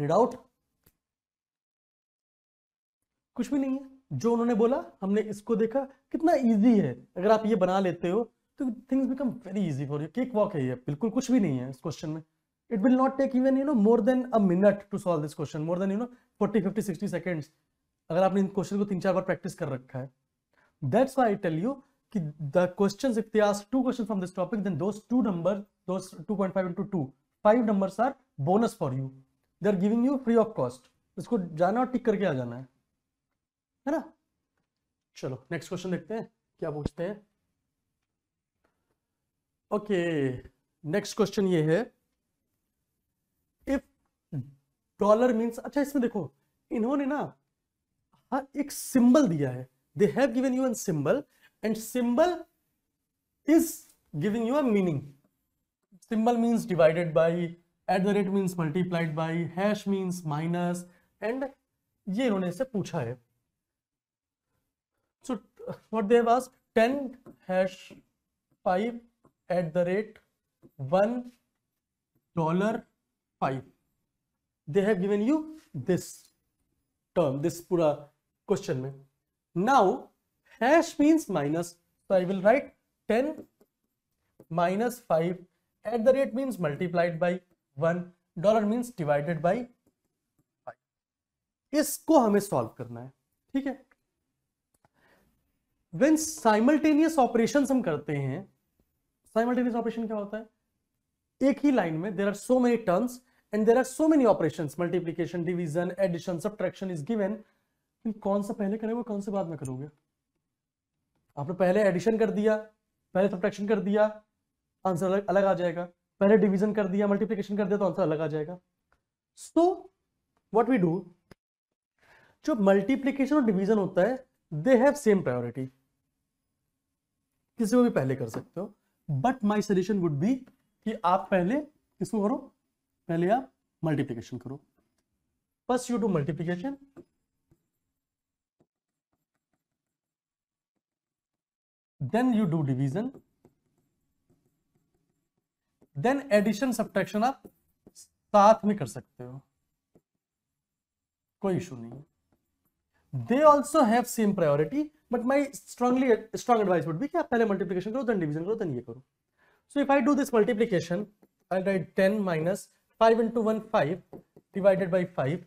read out कुछ भी नहीं है जो उन्होंने बोला हमने इसको देखा कितना इजी है अगर आप ये बना लेते हो तो things become very easy for you cake walk है ये बिल्कुल कुछ भी नहीं है इस क्वेश्चन में it will not take even you know more than a minute to solve this question more than you know 40 50 60 seconds अगर आपने इन क्वेश्चन को तीन चार बार प्रैक्टिस कर रखा है that's why I tell you कि the questions if they ask two question from this topic then those two number those 2.5 into 2 five numbers are bonus for you they are giving you free of cost इसको जाना और टिक करके आ जाना है है ना चलो नेक्स्ट क्वेश्चन देखते हैं क्या पूछते हैं ओके नेक्स्ट क्वेश्चन ये है इफ डॉलर मीन्स अच्छा इसमें देखो इन्होंने ना हाँ एक सिंबल दिया है they have given you an symbol and symbol is giving you a meaning symbol means divided by at the rate means multiplied by hash means minus and ये इन्होंने इसे पूछा है so what there was ten hash five at the rate one dollar five they have given you this term this पूरा question में now hash means minus तो I will write ten minus five at the rate means multiplied by one dollar means divided by five इसको हमें solve करना है ठीक है when simultaneous operation हम करते हैं साइमल्टेनियस ऑपरेशन क्या होता है एक ही लाइन में there are so many terms and there are so many operation multiplication division addition subtraction is given कौन सा पहले करेंगे कौन से बाद में करोगे आपने पहले एडिशन कर दिया पहले सब्ट्रैक्शन कर दिया आंसर अलग अलग आ जाएगा पहले डिवीजन कर दिया मल्टीप्लीकेशन कर दिया तो आंसर अलग आ जाएगा सो वॉट वी डू जो मल्टीप्लीकेशन और डिवीजन होता है दे हैव सेम प्रायोरिटी किसी को भी पहले कर सकते हो but my suggestion would be कि आप पहले किसको करो पहले आप मल्टीप्लीकेशन करो बस you do multiplication then you do division then addition subtraction आप साथ में कर सकते हो कोई इशू नहीं they also have same priority but my strongly strong advice would भी कि आप पहले मल्टीप्लीकेशन करो देन डिविजन करो देन ये करो so if I do this multiplication I write ten minus five into one five divided by five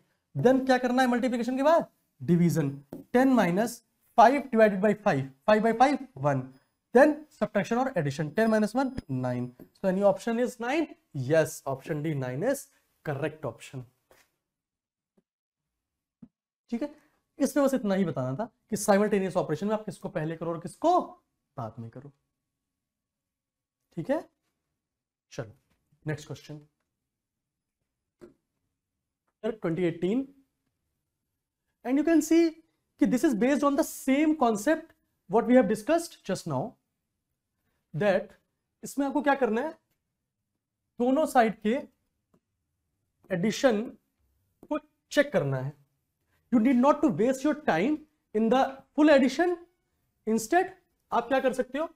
then क्या करना है मल्टीप्लीकेशन के बाद division ten minus five divided by five five by five one then subtraction or addition 10 minus 1 9 so any option is 9 yes option d 9 is correct option ठीक है इसमें बस इतना ही बताना था कि साइमल्टेनियस ऑपरेशन में आप किसको पहले करो और किसको बाद में करो ठीक है चलो next question 2018 and you can see कि this is based on the same concept what we have discussed just now that इसमें आपको क्या करना है दोनों साइड के एडिशन को चेक करना है you need not to waste your time in the full addition instead आप क्या कर सकते हो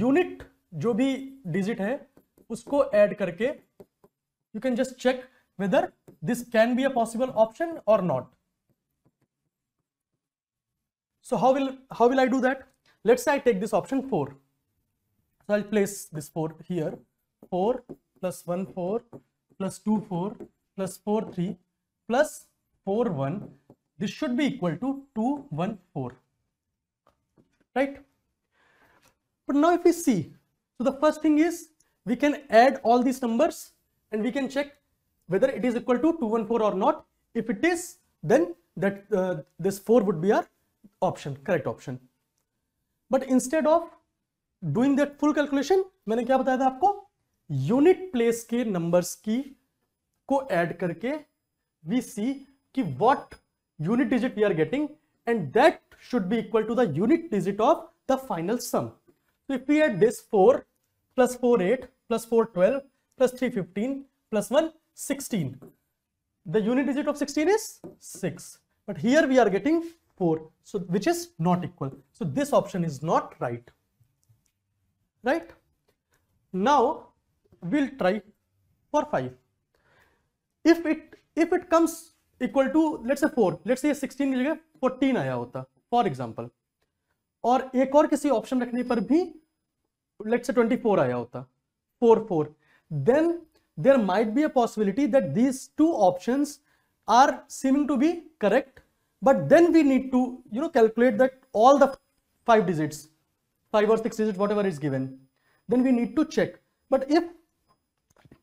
यूनिट जो भी डिजिट है उसको ऐड करके you can just check whether this can be a possible option और not so how will how will I do that let's I take this option four So I'll place this 4 here. 4 plus 1, 4 plus 2, 4 plus 4, 3 plus 4, 1. This should be equal to 2, 1, 4. Right? But now if we see, so the first thing is we can add all these numbers and we can check whether it is equal to 214 or not. If it is, then that uh, this 4 would be our option, correct option. But instead of doing that full calculation मैंने क्या बताया था आपको unit place के numbers की को add करके we see कि what unit digit we are getting and that should be equal to the unit digit of the final sum तो if we add this four plus four eight plus four twelve plus three fifteen plus one sixteen the unit digit of sixteen is six but here we are getting four so which is not equal so this option is not right right now we'll try for 5 if it if it comes equal to let's say four let's say sixteen की जगह fourteen आया होता for example और एक और किसी option रखने पर भी लेट्स से ट्वेंटी फोर आया होता four four then there might be a possibility that these two option are seeming to be correct but then we need to you know calculate that all the five digits five or six digit, whatever is given. Then we need to check. But if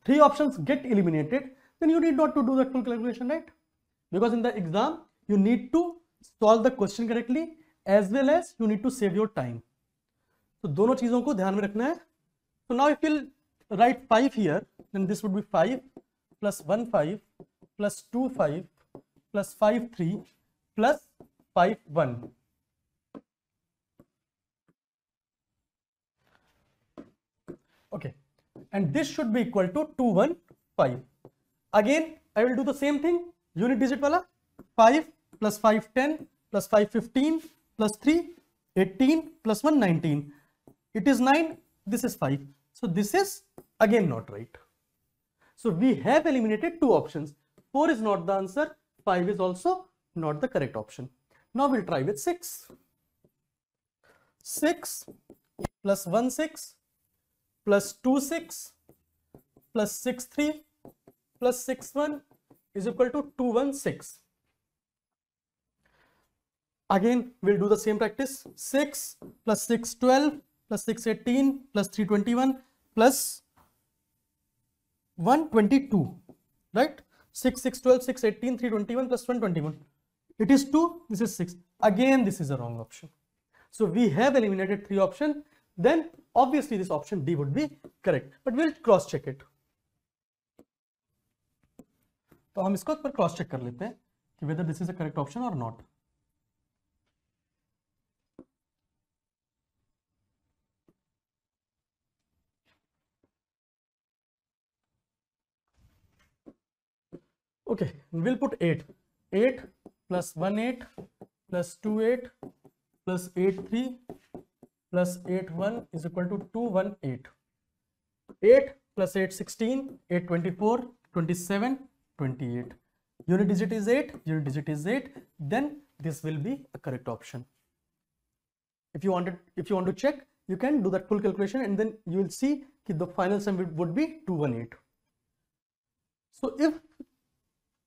three options get eliminated, then you need not to do that full calculation, right? Because in the exam, you need to solve the question correctly as well as you need to save your time. तो दोनों चीजों को ध्यान में रखना है तो now if we'll write five here then this would be five plus one five plus two five plus five three plus five one Okay. And this should be equal to 215. Again, I will do the same thing. Unit digit wala 5 plus 5 10 plus 5 15 plus 3 18 plus 1 19. It is 9. This is 5. So this is again not right. So we have eliminated two options. 4 is not the answer. 5 is also not the correct option. Now we'll try with 6. 6 plus 1 6 plus 2 6 plus 6 3 plus 6 1 is equal to 2 1 6. Again, we'll do the same practice 6 plus 6 12 plus 6 18 plus 3 21 plus 122, right? 6 6 12 6 18 3 21 plus 121. It is 2, this is 6. Again, this is a wrong option. So we have eliminated three option then obviously this option D would be correct. But we'll cross check it. तो हम इसको पर cross check कर लेते हैं कि whether this is a correct option और not okay we'll put 8 8 plus 1 8 plus 2 8 plus 8 3 plus 81 is equal to 218. 8 plus 8, 16, 8, 24, 27, 28. Unit digit is 8, unit digit is 8, then this will be a correct option. If you wanted, if you want to check, you can do that full calculation and then you will see that the final sum would be 218. So if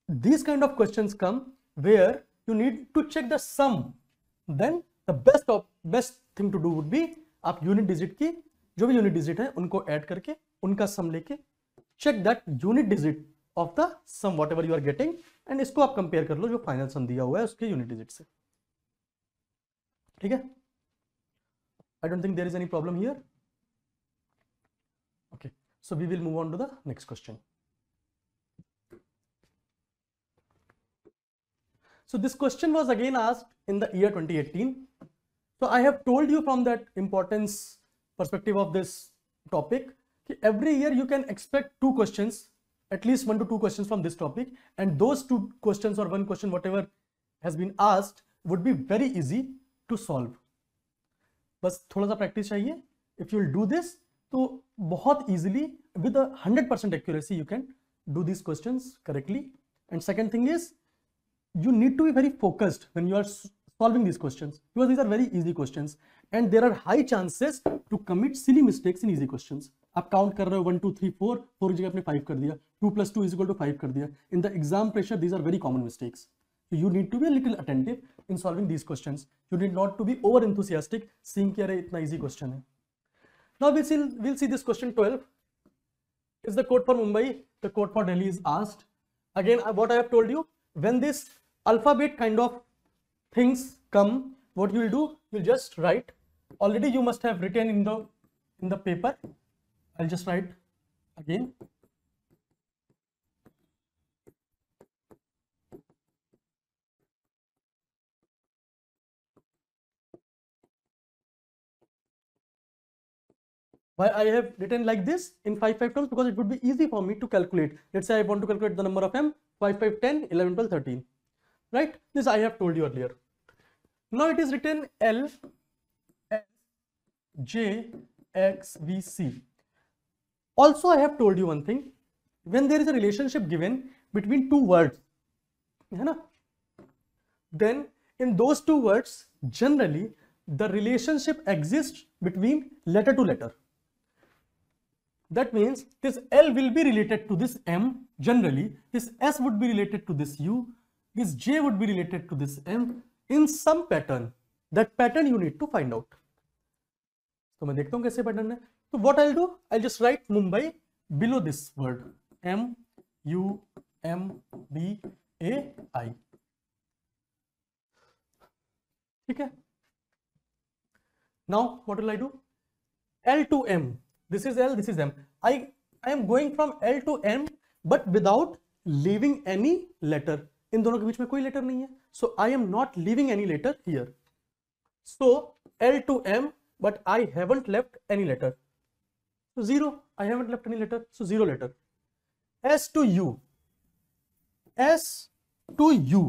these kind of questions come where you need to check the sum, then the best of best thing to do would be आप unit digit की जो भी unit digit है उनको add करके उनका sum लेके check that unit digit of the sum whatever you are getting and इसको आप कंपेयर कर लो जो फाइनल सम दिया हुआ है उसके यूनिट डिजिट से ठीक है I don't think there is any problem here okay so we will move on to the next question so this question was again asked in the year 2018 So I have told you from that importance perspective of this topic, every year you can expect two questions, at least one to two questions from this topic. And those two questions or one question, whatever has been asked, would be very easy to solve. Bas thoda sa practice chahiye. If you will do this, so both easily with a 100% accuracy, you can do these questions correctly. And second thing is, you need to be very focused when you are solving these questions because these are very easy questions and there are high chances to commit silly mistakes in easy questions. आप count कर रहे हो one two three four four की जगह आपने five कर दिया two plus two is equal to five कर दिया in the exam pressure these are very common mistakes you need to be little attentive in solving these question you need not to be over enthusiastic scene कि अरे इतना easy question है now will see will see this question twelve is the code for Mumbai the code for Delhi is asked again what i have told you when this alphabet kind of things come, what you will do, you will just write. Already you must have written in the in the paper. I'll just write again. why I have written like this in 5 5 terms because it would be easy for me to calculate. Let's say I want to calculate the number of m 5 5 10 11 12 13 right this I have told you earlier. Now it is written L J X V C. Also, I have told you one thing. When there is a relationship given between two words, you know, then in those two words, generally the relationship exists between letter to letter. That means this L will be related to this M generally, this S would be related to this U, this J would be related to this M, in some pattern. That pattern you need to find out. तो i देखता हूँ कैसे pattern है तो what I do I just write Mumbai below this word M U M B now what will i do l to m this is l this is M. I am going from l to m but without leaving any letter इन दोनों के बीच में कोई letter नहीं है so I am not leaving any letter here so L to M but I haven't left any letter zero I haven't left any letter so zero letter S to U S to U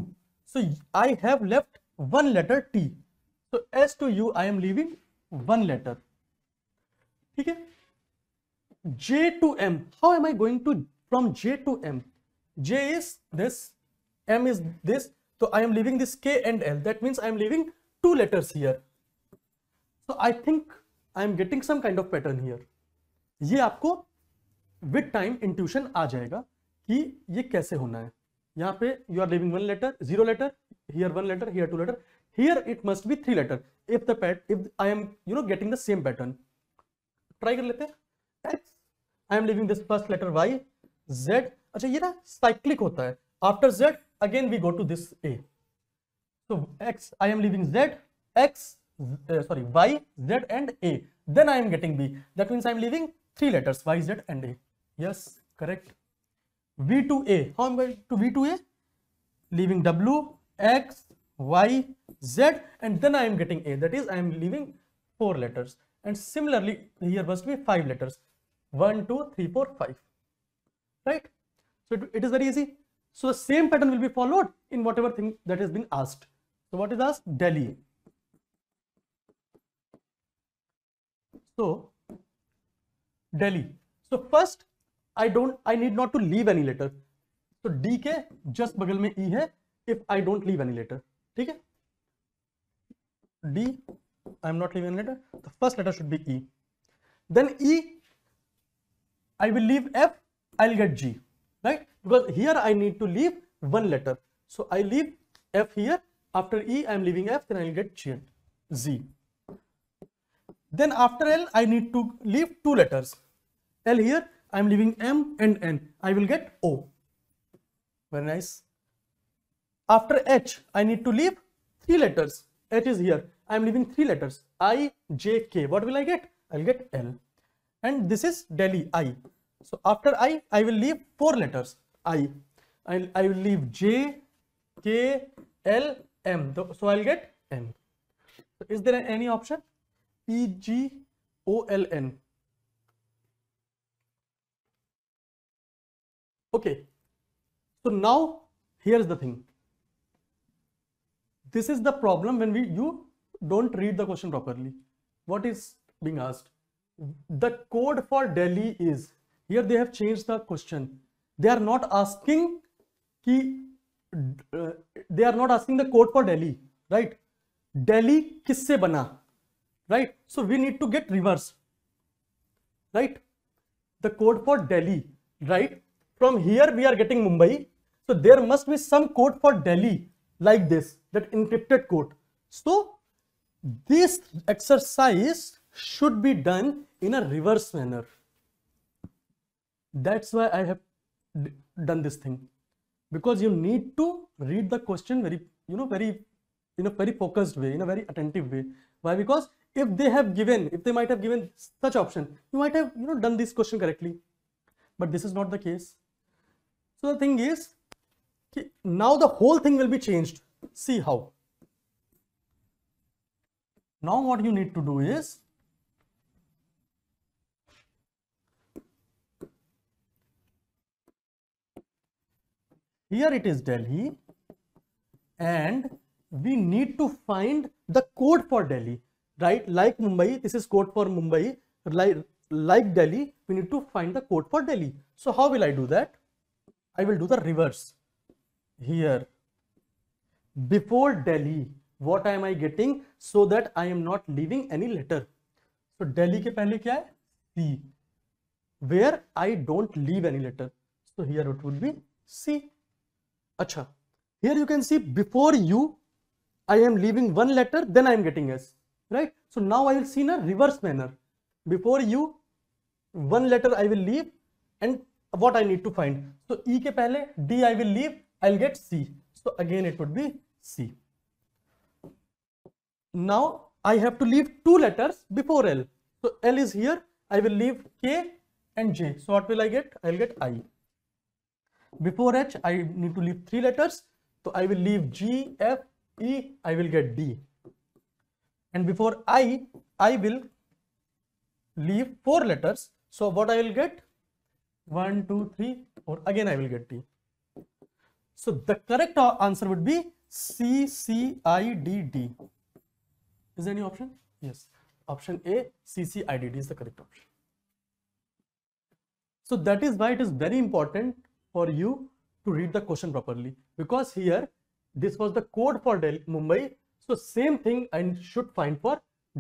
so I have left one letter T so S to U I am leaving one letter ठीक है J to M. How am I going to from J to M? J is this m is this so i am leaving this k and l that means i am leaving two letters here so i think i am getting some kind of pattern here ये आपको with time intuition आ जाएगा कि ये कैसे होना है यहाँ पे you are leaving one letter zero letter here one letter here two letter here it must be three letter if the pat if I am you know getting the same pattern try कर लेते हैं X I am leaving this first letter Y Z अच्छा ये ना cyclic होता है after Z again we go to this a so x i am leaving z x uh, sorry y z and a then i am getting b that means i am leaving three letters y z and a yes correct v to a how am i to v to a leaving w x y z and then i am getting a that is i am leaving four letters and similarly here must be five letters One, two, three, four, five. right so it, it is very easy so the same pattern will be followed in whatever thing that is being asked. So what is asked? Delhi. So Delhi. So first, I don't, I need not to leave any letter. So D K just bagal mein E if I don't leave any letter. Theek hai? D, I'm not leaving any letter. The first letter should be E. Then E, I will leave F, I'll get G because here I need to leave one letter. So I leave F here. After E, I am leaving F, then I will get Z. Z. Then after L, I need to leave two letters. L here, I am leaving M and N. I will get O. Very nice. After H, I need to leave three letters. H is here. I am leaving three letters. I, J, K. What will I get? I will get L. And this is Delhi, I. So after I, I will leave four letters. I. I, I will leave J, K, L, M. So I'll get M. So is there any option? P, G, O, L, N. Okay. So now here's the thing. This is the problem when we you don't read the question properly. What is being asked? The code for Delhi is here they have changed the question they are not asking ki, uh, they are not asking the code for delhi right delhi kisse bana right so we need to get reverse right the code for delhi right from here we are getting mumbai so there must be some code for delhi like this that encrypted code so this exercise should be done in a reverse manner that's why i have done this thing because you need to read the question very you know very in a very focused way in a very attentive way why because if they have given if they might have given such option you might have you know done this question correctly but this is not the case so the thing is now the whole thing will be changed see how now what you need to do is here it is Delhi and we need to find the code for Delhi, right? Like Mumbai, this is code for Mumbai, like, like Delhi, we need to find the code for Delhi. So how will I do that? I will do the reverse here. Before Delhi, what am I getting so that I am not leaving any letter. So Delhi ke pehle kya hai C. Where I don't leave any letter. So here it would be C. अच्छा here you can see before u i am leaving one letter then i am getting s right so now i will see in a reverse manner before u one letter i will leave and what i need to find so e ke pehle d i will leave i'll get c so again it would be c now i have to leave two letters before l so l is here i will leave k and j so what will i get i'll get i Before H, I need to leave three letters. So I will leave G, F, E, I will get D. And before I, I will leave four letters. So what I will get? One, two, three, or again I will get D. So the correct answer would be C, C, I, D, D. Is there any option? Yes. Option A, C, C, I, D, D is the correct option. So that is why it is very important for you to read the question properly because here this was the code for Delhi, Mumbai. So same thing I should find for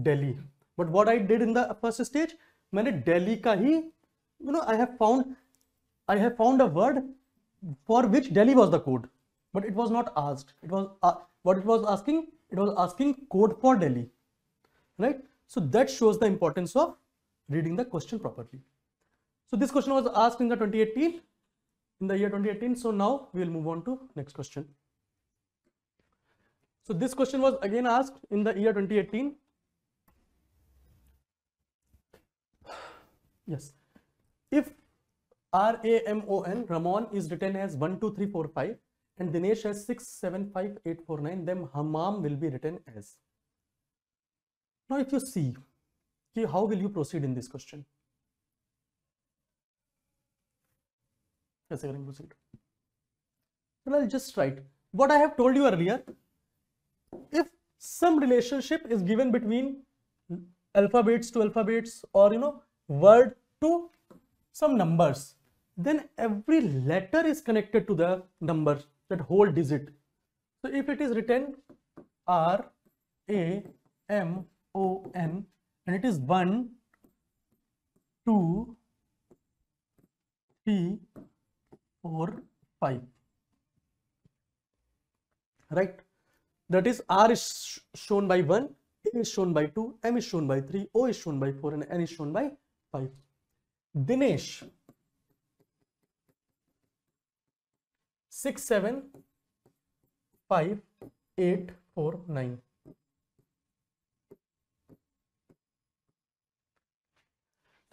Delhi. But what I did in the first stage, मैंने Delhi का you know, I have found, I have found a word for which Delhi was the code, but it was not asked. It was uh, what it was asking. It was asking code for Delhi, right? So that shows the importance of reading the question properly. So this question was asked in the 2018 in the year 2018. So now we will move on to next question. So this question was again asked in the year 2018. Yes. If R-A-M-O-N, Ramon is written as 12345 and Dinesh as 675849, then Hamam will be written as. Now if you see, how will you proceed in this question? considering So I'll just write what I have told you earlier. If some relationship is given between alphabets to alphabets or you know word to some numbers, then every letter is connected to the number that whole digit. So if it is written R A M O N and it is 1, 2, P or 5 right that is r is shown by 1 a is shown by 2 m is shown by 3 o is shown by 4 and n is shown by 5 dinesh 6 7 5 8 4 9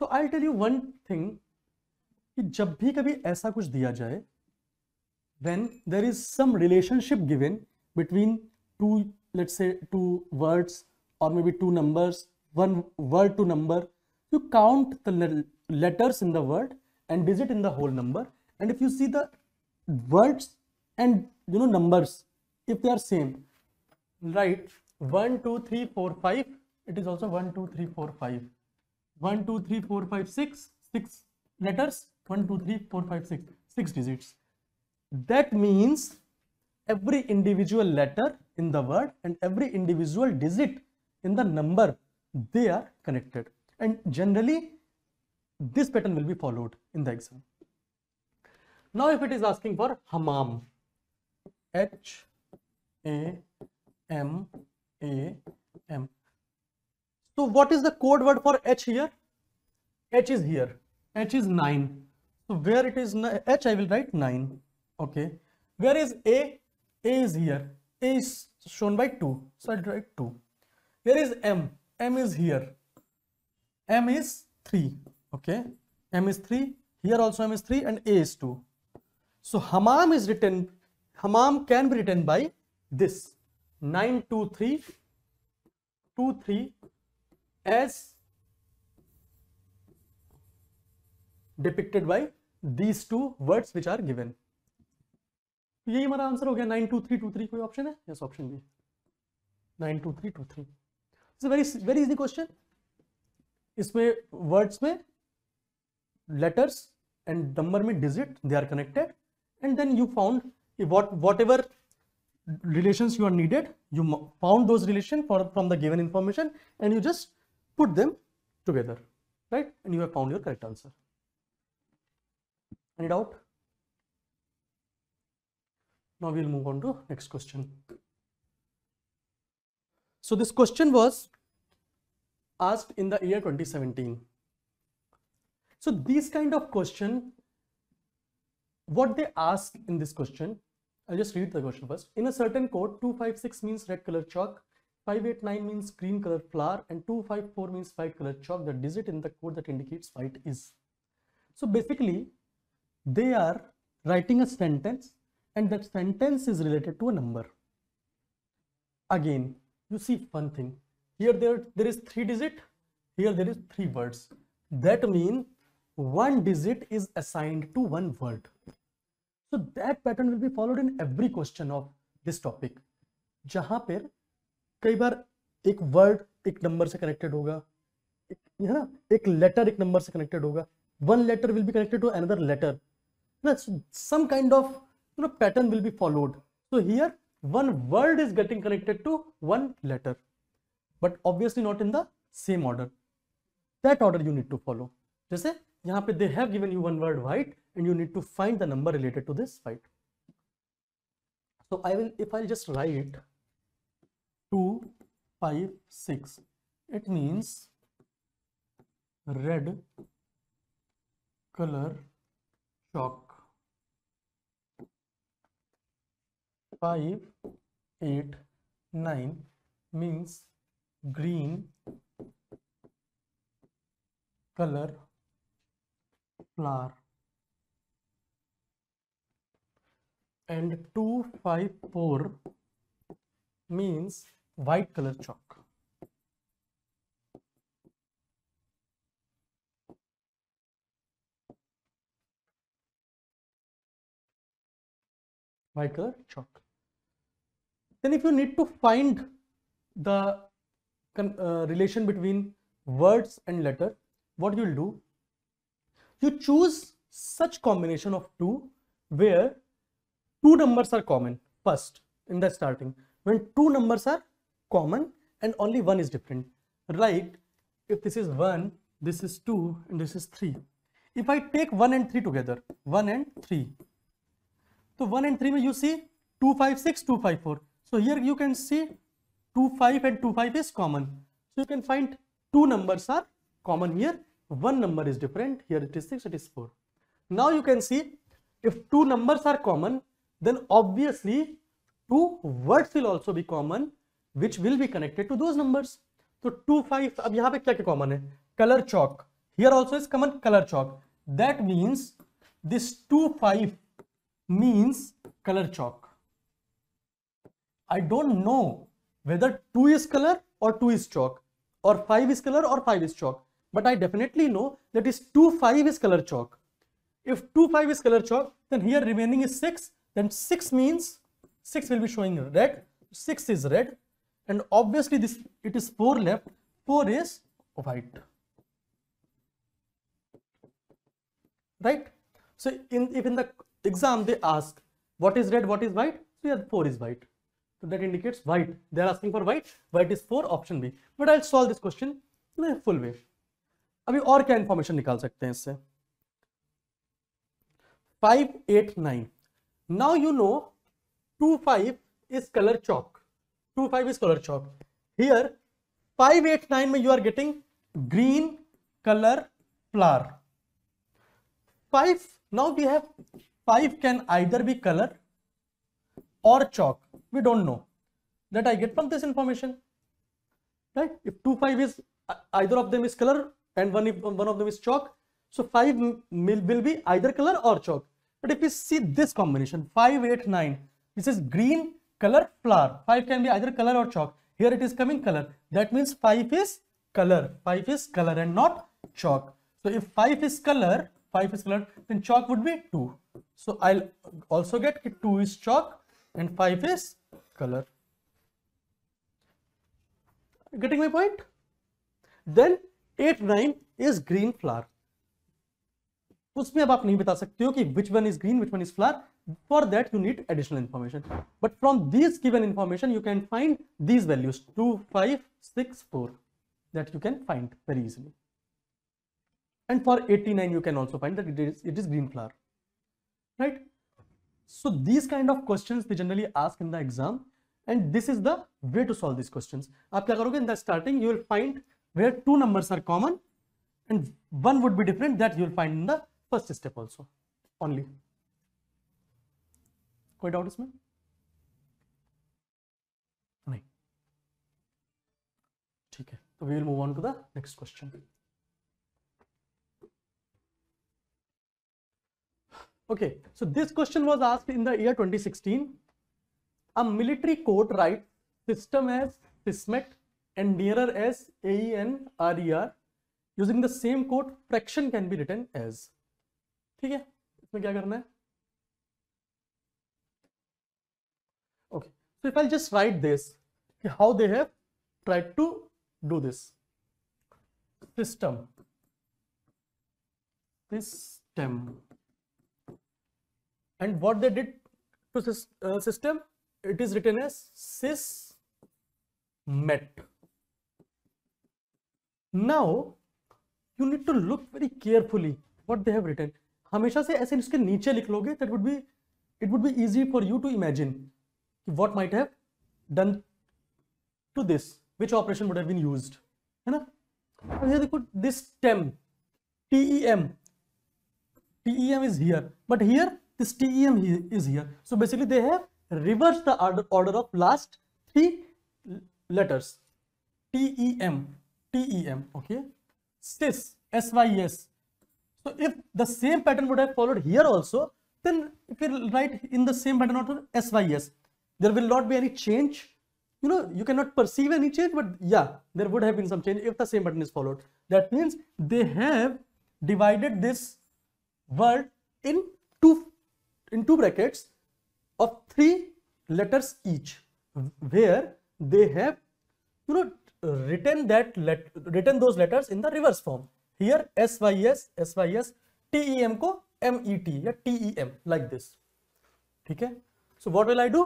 so i'll tell you one thing कि जब भी कभी ऐसा कुछ दिया जाए then there is some relationship given between two let's say two words और maybe two numbers one word two number you count the letters in the word and digit in the whole number and if you see the words and you know numbers if they are same right one two three four five it is also one two three four five one two three four five six six letters 1, 2, 3, 4, 5, 6, 6 digits. That means every individual letter in the word and every individual digit in the number, they are connected. And generally, this pattern will be followed in the exam. Now, if it is asking for hamam, H A M A M. So, what is the code word for H here? H is here. H is 9. So where it is h, I will write 9. Okay. Where is a? A is here. A is shown by 2. So I'll write 2. Where is m? m is here. m is 3. Okay. m is 3. Here also m is 3 and a is 2. So hamam is written, Hamam can be written by this 923 23 as depicted by these two word which are given यही हमारा answer हो गया nine two three two three कोई option है yes option भी nine two three two three very very easy question इसमें words में letters and number में digit they are connected and then you found whatever relation you are needed you found those relation from the given information and you just put them together right and you have found your correct answer Any doubt? Now we'll move on to next question. So this question was asked in the year 2017. So these kind of question, what they ask in this question, I'll just read the question first. In a certain code, 256 means red color chalk, 589 means green color flower and 254 means white color chalk, the digit in the code that indicates white is. So basically they are writing a sentence and that sentence is related to a number. Again, you see one thing. Here there, there is three digit, here there is three words. That means one digit is assigned to one word. So that pattern will be followed in every question of this topic. जहां पर कई बार एक word एक number से connected होगा है ना एक लेटर एक नंबर से कनेक्टेड होगा one letter will be connected to another letter now, some kind of you know, pattern will be followed. So here, one word is getting connected to one letter, but obviously not in the same order. That order you need to follow. जैसे यहाँ they have given you one word white and you need to find the number related to this white. So I will, if I'll just write 2, 5, 6, it means red color chalk five eight nine means green color flower and 254 means white color chalk white color chalk then if you need to find the uh, relation between words and letter what you'll do you choose such combination of two where two numbers are common first in the starting when two numbers are common and only one is different right if this is 1 this is 2 and this is 3 if i take 1 and 3 together 1 and 3 so 1 and 3 you see 256 254 so here you can see 2, 5 and 2, 5 is common. So you can find two numbers are common here, one number is different, here it is 6, it is 4. Now you can see if two numbers are common, then obviously two words will also be common which will be connected to those numbers. So two five. अब यहाँ पे Color chalk. Here also is common color chalk. That means this 2, 5 means color chalk. I don't know whether 2 is color or 2 is chalk or 5 is color or 5 is chalk. But I definitely know that is 2, 5 is color chalk. If 2, 5 is color chalk, then here remaining is 6. Then 6 means 6 will be showing red. 6 is red. And obviously this it is 4 left. 4 is white. Right? So in, if in the exam they ask what is red, what is white, so here 4 is white. So that indicates white. They are asking for white. White is four option B. But I'll solve this question in a full way. अभी और क्या information निकाल सकते हैं इससे 589 now you know 25 is color chalk 25 is color chalk here 589 mein you are getting green color flower 5 now we have 5 can either be color or chalk we don't know that I get from this information right if 2 5 is uh, either of them is color and one if one of them is chalk so 5 will be either color or chalk but if we see this combination 5 8 9 this is green color flower 5 can be either color or chalk here it is coming color that means 5 is color 5 is color and not chalk so if 5 is color 5 is color then chalk would be 2 so i'll also get 2 is chalk and 5 is color. Getting my point? Then 8, 9 is green flower. उसमें अब आप नहीं बता सकते हो कि which one is green, which one is flower. For that you need additional information. But from this given information you can find these values two five six four that you can find very easily. And for 89 you can also find that it is, it is green flower. Right? So these kind of questions they generally ask in the exam and this is the way to solve these questions. आप क्या करोगे in the starting you will find where two numbers are common and one would be different that you will find in the first step also only. कोई doubt इसमें नहीं ठीक है तो we will move on to the next question Okay, so this question was asked in the year 2016. A military court writes system as SysMet and nearer as AENRER. Using the same code, fraction can be written as. ठीक है इसमें क्या करना है okay so if i just write this how they have tried to do this system system and what they did to this uh, system it is written as sys met now you need to look very carefully what they have written हमेशा से ऐसे इसके नीचे लिख लोगे that would be it would be easy for you to imagine what might have done to this which operation would have been used है ना अब यहाँ देखो this tem tem is here but here this TEM is here. So basically they have reversed the order, order of last three letters. TEM, TEM, okay. SYS, SYS. So if the same pattern would have followed here also, then if you write in the same pattern order SYS, there will not be any change. You know, you cannot perceive any change, but yeah, there would have been some change if the same pattern is followed. That means they have divided this word in two two brackets of three letters each where they have you know return that return those letters in the reverse form here S Y S S Y S T E M को M E T या T E M like this ठीक है so what will I do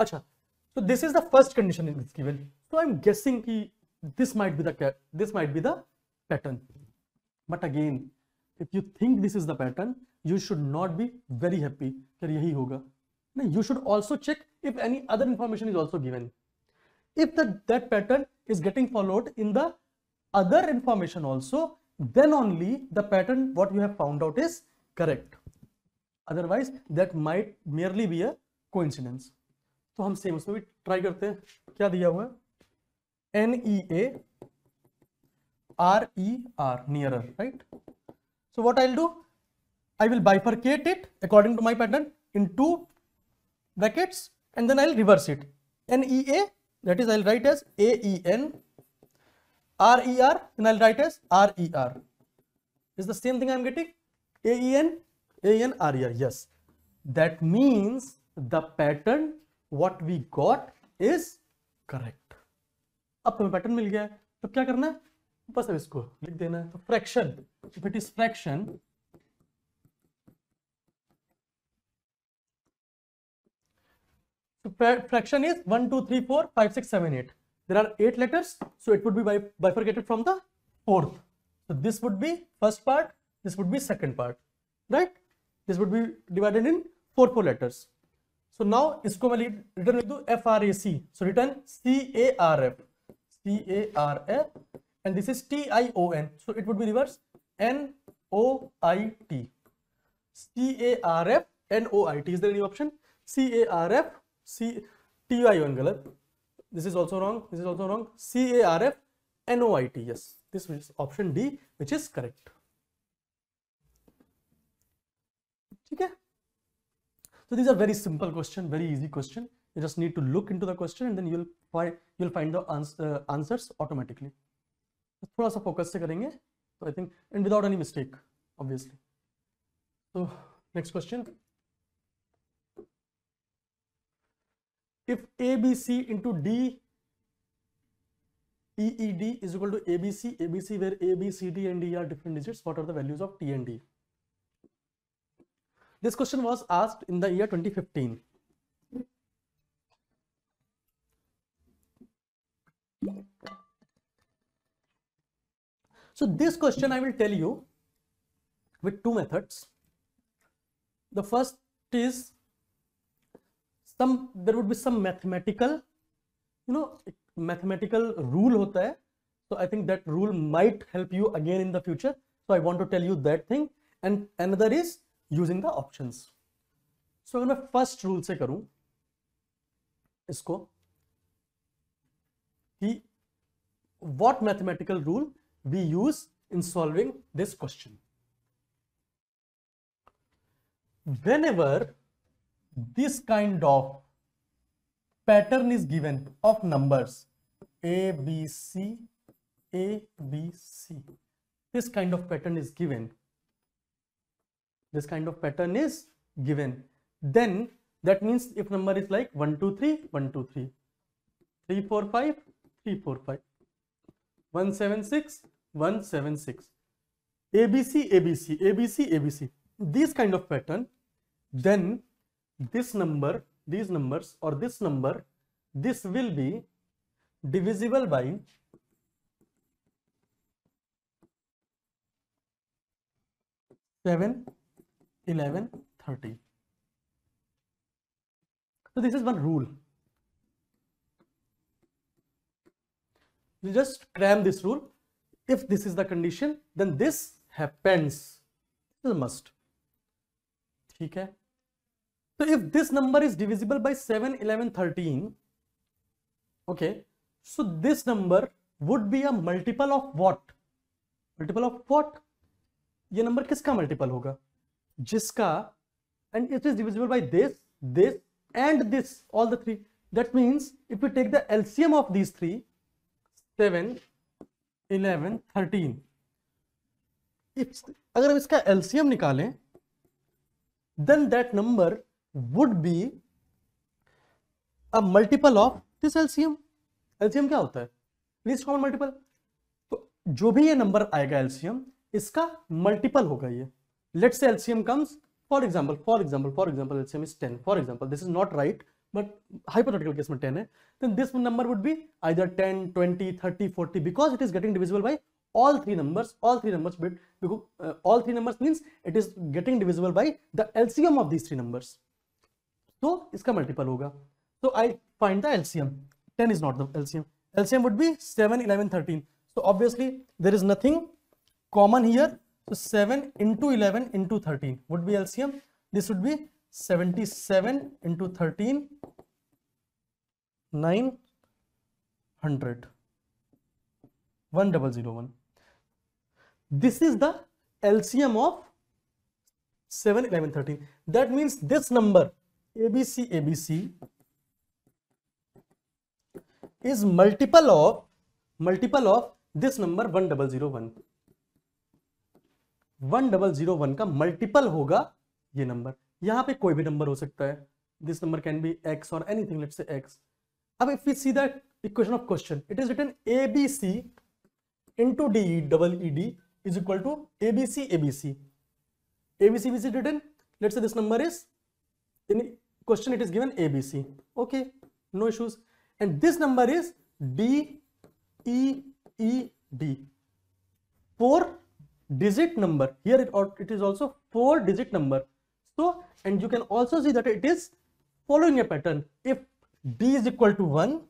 अच्छा so this is the first condition in this given so I am guessing की this might be the this might be the pattern but again if you think this is the pattern you should not be very happy क्या यही होगा नहीं you should also check if any other information is also given if that pattern is getting followed in the other information also then only the pattern what you have found out is correct otherwise that might merely be a coincidence तो हम same उसमें भी try करते हैं क्या दिया हुआ N E A R E R near right so what I do I will bifurcate it according to my pattern in two brackets and then I will reverse it. NEA that is I will write as AEN, RER and I will write as RER. Is the same thing I am getting? AEN, AEN, RER, yes. That means the pattern what we got is correct. अब तुम्हें pattern मिल गया है तो क्या करना है बस अब इसको लिख देना है तो fraction fraction is 1, 2, 3, 4, 5, 6, 7, 8. There are 8 letters, so it would be bifurcated from the fourth. So this would be first part, this would be second part, right? This would be divided in 4, 4 letters. So now इसको मैं return the F R A C. So return C A R F, C A R F, and this is T I O N. So it would be reverse N O I T, C A R F N O I T. Is there any option? C A R F C one color. This is also wrong. This is also wrong. CARF NOIT. Yes, this is option D, which is correct. Okay. So these are very simple question, very easy question. You just need to look into the question and then you'll find you'll find the ans uh, answers automatically. थोड़ा सा focus से करेंगे तो I think and without any mistake obviously तो next question if ABC into D EED is equal to ABC, ABC where A, B, C, D and D are different digits, what are the values of T and D? This question was asked in the year 2015. So this question I will tell you with two methods. The first is some there would be some mathematical you know एक mathematical rule होता है so I think that rule might help you again in the future so I want to tell you that thing and another is using the option so अगर मैं first rule से करूं इसको कि what mathematical rule we use in solving this question whenever this kind of pattern is given of numbers A, B, C, A, B, C. This kind of pattern is given. This kind of pattern is given. Then that means if number is like 1, 2, 3, 1, 2, 3, 3, 4, 5, 3, 4, 5, 1, 7, 6, 1, 7, 6, ABC, ABC, ABC, ABC. This kind of pattern, then this number, these numbers or this number, this will be divisible by seven, eleven, thirty. So this is one rule. You just cram this rule. If this is the condition, then this happens. This is a must. ठीक है तो if this number is divisible by seven eleven thirteen okay so this number would be a multiple of what multiple of what ये number किसका multiple होगा जिसका and it is divisible by this this and this all the three that means if you take the LCM of this three seven eleven thirteen अगर हम इसका LCM निकालें then that number would be a multiple of this LCM LCM क्या होता है least common multiple तो जो भी ये नंबर आएगा एल्सियम इसका मल्टीपल होगा ये let say LCM comes for example for example for example LCM is ten for example this is not right but hypothetical case में टेन है then this number would be either ten twenty thirty forty because it is getting divisible by all three numbers all three numbers bit all three numbers means it is getting divisible by the LCM of these three numbers तो इसका multiple होगा तो आई find the LCM ten is not the LCM LCM would be seven eleven thirteen so obviously there is nothing common here तो seven into eleven into thirteen would be LCM this would be seventy seven into thirteen nine hundred one double zero one this is the LCM of seven eleven thirteen that means this number ABC ABC is multiple of multiple of this number one double zero one one double zero one का multiple होगा ये number यहां पे कोई भी number हो सकता है this number can be X और एनीथिंग लेट्स से एक्स अब if you see the equation of question it is written A B C into D double E D is equal to A B C A B C A B C B C written let's say this number is question it is given ABC. Okay, no issues. And this number is D E E B. Four digit number. Here it, it is also four digit number. So, and you can also see that it is following a pattern. If D is equal to 1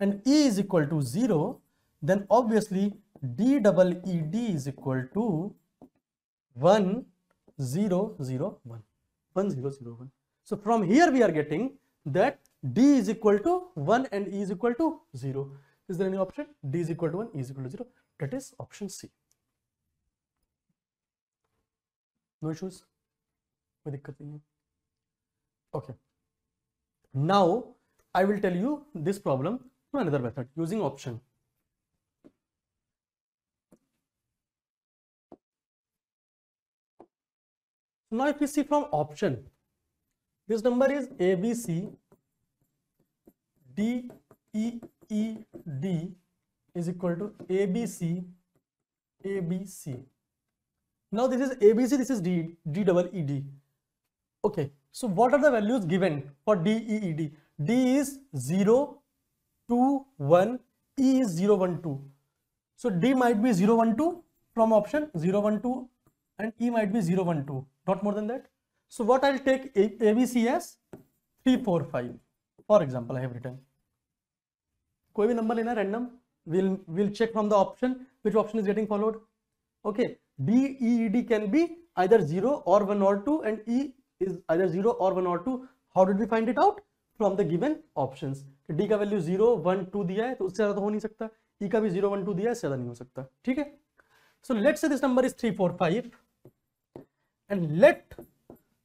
and E is equal to 0, then obviously D double E D is equal to 1 0 0 1. 1. So from here we are getting that d is equal to 1 and e is equal to 0. Is there any option? d is equal to 1, e is equal to 0. That is option C. No issues? कोई दिक्कत okay now i will tell you this problem through another method using option now if you see from option this number is A B C D E E D is equal to A B C A B C now this is A B C this is D D double E D okay so what are the values given for D E E D D is zero two one E is zero one two so D might be zero one two from option zero one to and E might be zero one two not more then that So what I'll take 3 4 5 For example, I have written. koi bhi number lena random we'll we'll check from the option which option is getting followed okay d e e d can be either 0 or 1 or 2 and e is either 0 or 1 or 2 how did we find it out from the given options d ka value 0 1 2 diya hai to usse zyada to ho nahi sakta e ka bhi 0 1 2 diya hai zyada nahi ho sakta theek hai so let's say this number is 3 4 5 and let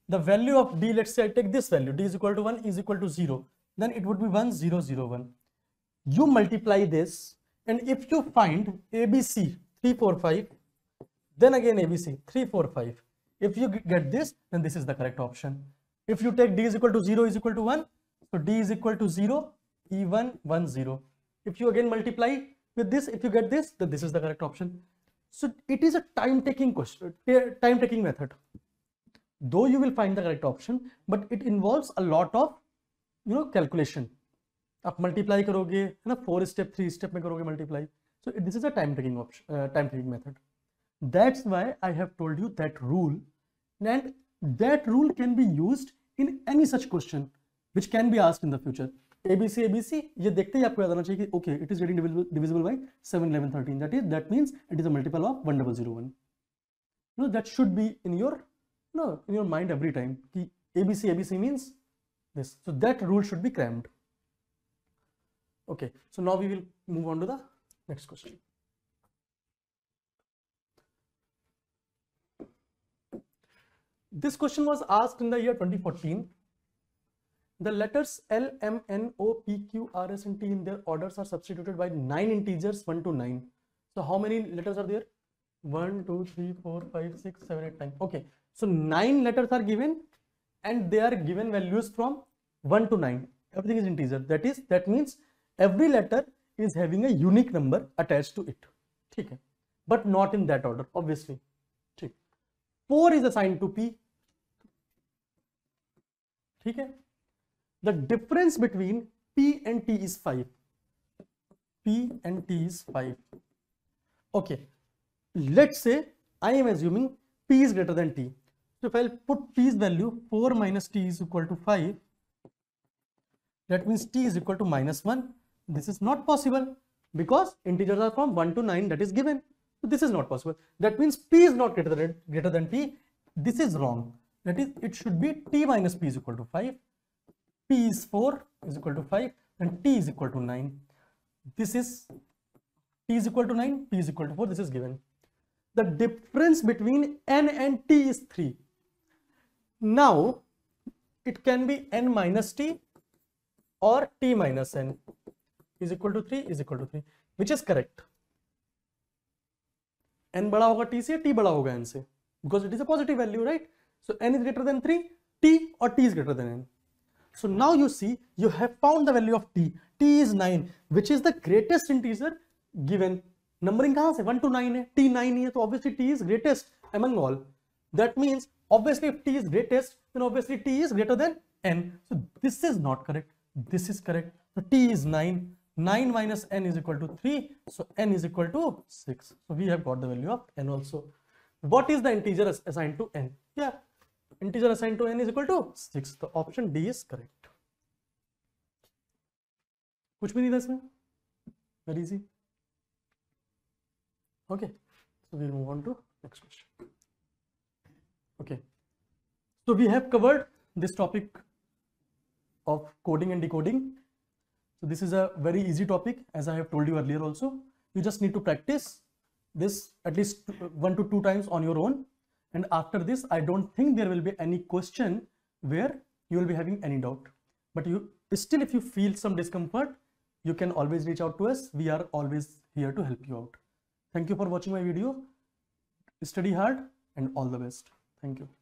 the value of d, let's say I take this value, d is equal to 1 is equal to 0, then it would be 1, 0, 0, 1. You multiply this, and if you find ABC 3, 4, 5, then again ABC 3, 4, 5. If you get this, then this is the correct option. If you take d is equal to 0 is equal to 1, so d is equal to 0, e1, 1, 0. If you again multiply with this, if you get this, then this is the correct option. So it is a time-taking question, time-taking method though you will find the correct option but it involves a lot of you know calculation up multiply karoge na four step three step mein karoge multiply so this is a time taking uh, time taking method that's why i have told you that rule and that rule can be used in any such question which can be asked in the future abc abc ye dekhte hi aapko yaad rehna chahiye okay it is getting divisible, by seven, eleven, that is that means it is a multiple of 1001 no that should be in your no, in your mind every time. Ki ABC, ABC means this. So that rule should be crammed. Okay, so now we will move on to the next question. This question was asked in the year 2014. The letters L, M, N, O, P, Q, R, S, and T in their orders are substituted by 9 integers 1 to 9. So how many letters are there? 1 okay so nine letters are given and they are given values from 1 to 9 everything is integer that is that means every letter is having a unique number attached to it Okay, but not in that order obviously Okay, 4 is assigned to p Okay, the difference between p and t is 5 p and t is 5 okay let's say I am assuming p is greater than t. So if I put p's value 4 minus t is equal to 5, that means t is equal to minus 1. This is not possible because integers are from 1 to 9 that is given. So this is not possible. That means p is not greater than, greater than t. This is wrong. That is, it should be t minus p is equal to 5. p is 4 is equal to 5 and t is equal to 9. This is t is equal to 9, p is equal to 4. This is given the difference between n and t is 3 now it can be n minus t or t minus n is equal to 3 is equal to 3 which is correct n t, बड़ा होगा t से t बड़ा n n से because it is a positive value right so n is greater than 3 t or t is greater than n so now you see you have found the value of t t is 9 which is the greatest integer given numbering कहां से one two nine है T nine ही है तो obviously T is greatest among all that means obviously if t is greatest then obviously t is greater than n so this is not correct this is correct so t is 9 9 minus n is equal to 3 so n is equal to 6 so we have got the value of n also what is the integer as assigned to n yeah integer assigned to n is equal to 6 the option d is correct कुछ भी नहीं था इसमें very easy Okay, so we'll move on to next question. Okay, so we have covered this topic of coding and decoding. So this is a very easy topic as I have told you earlier also. You just need to practice this at least one to two times on your own and after this I don't think there will be any question where you will be having any doubt. But you still if you feel some discomfort you can always reach out to us. We are always here to help you out. Thank you for watching my video. Study hard and all the best. Thank you.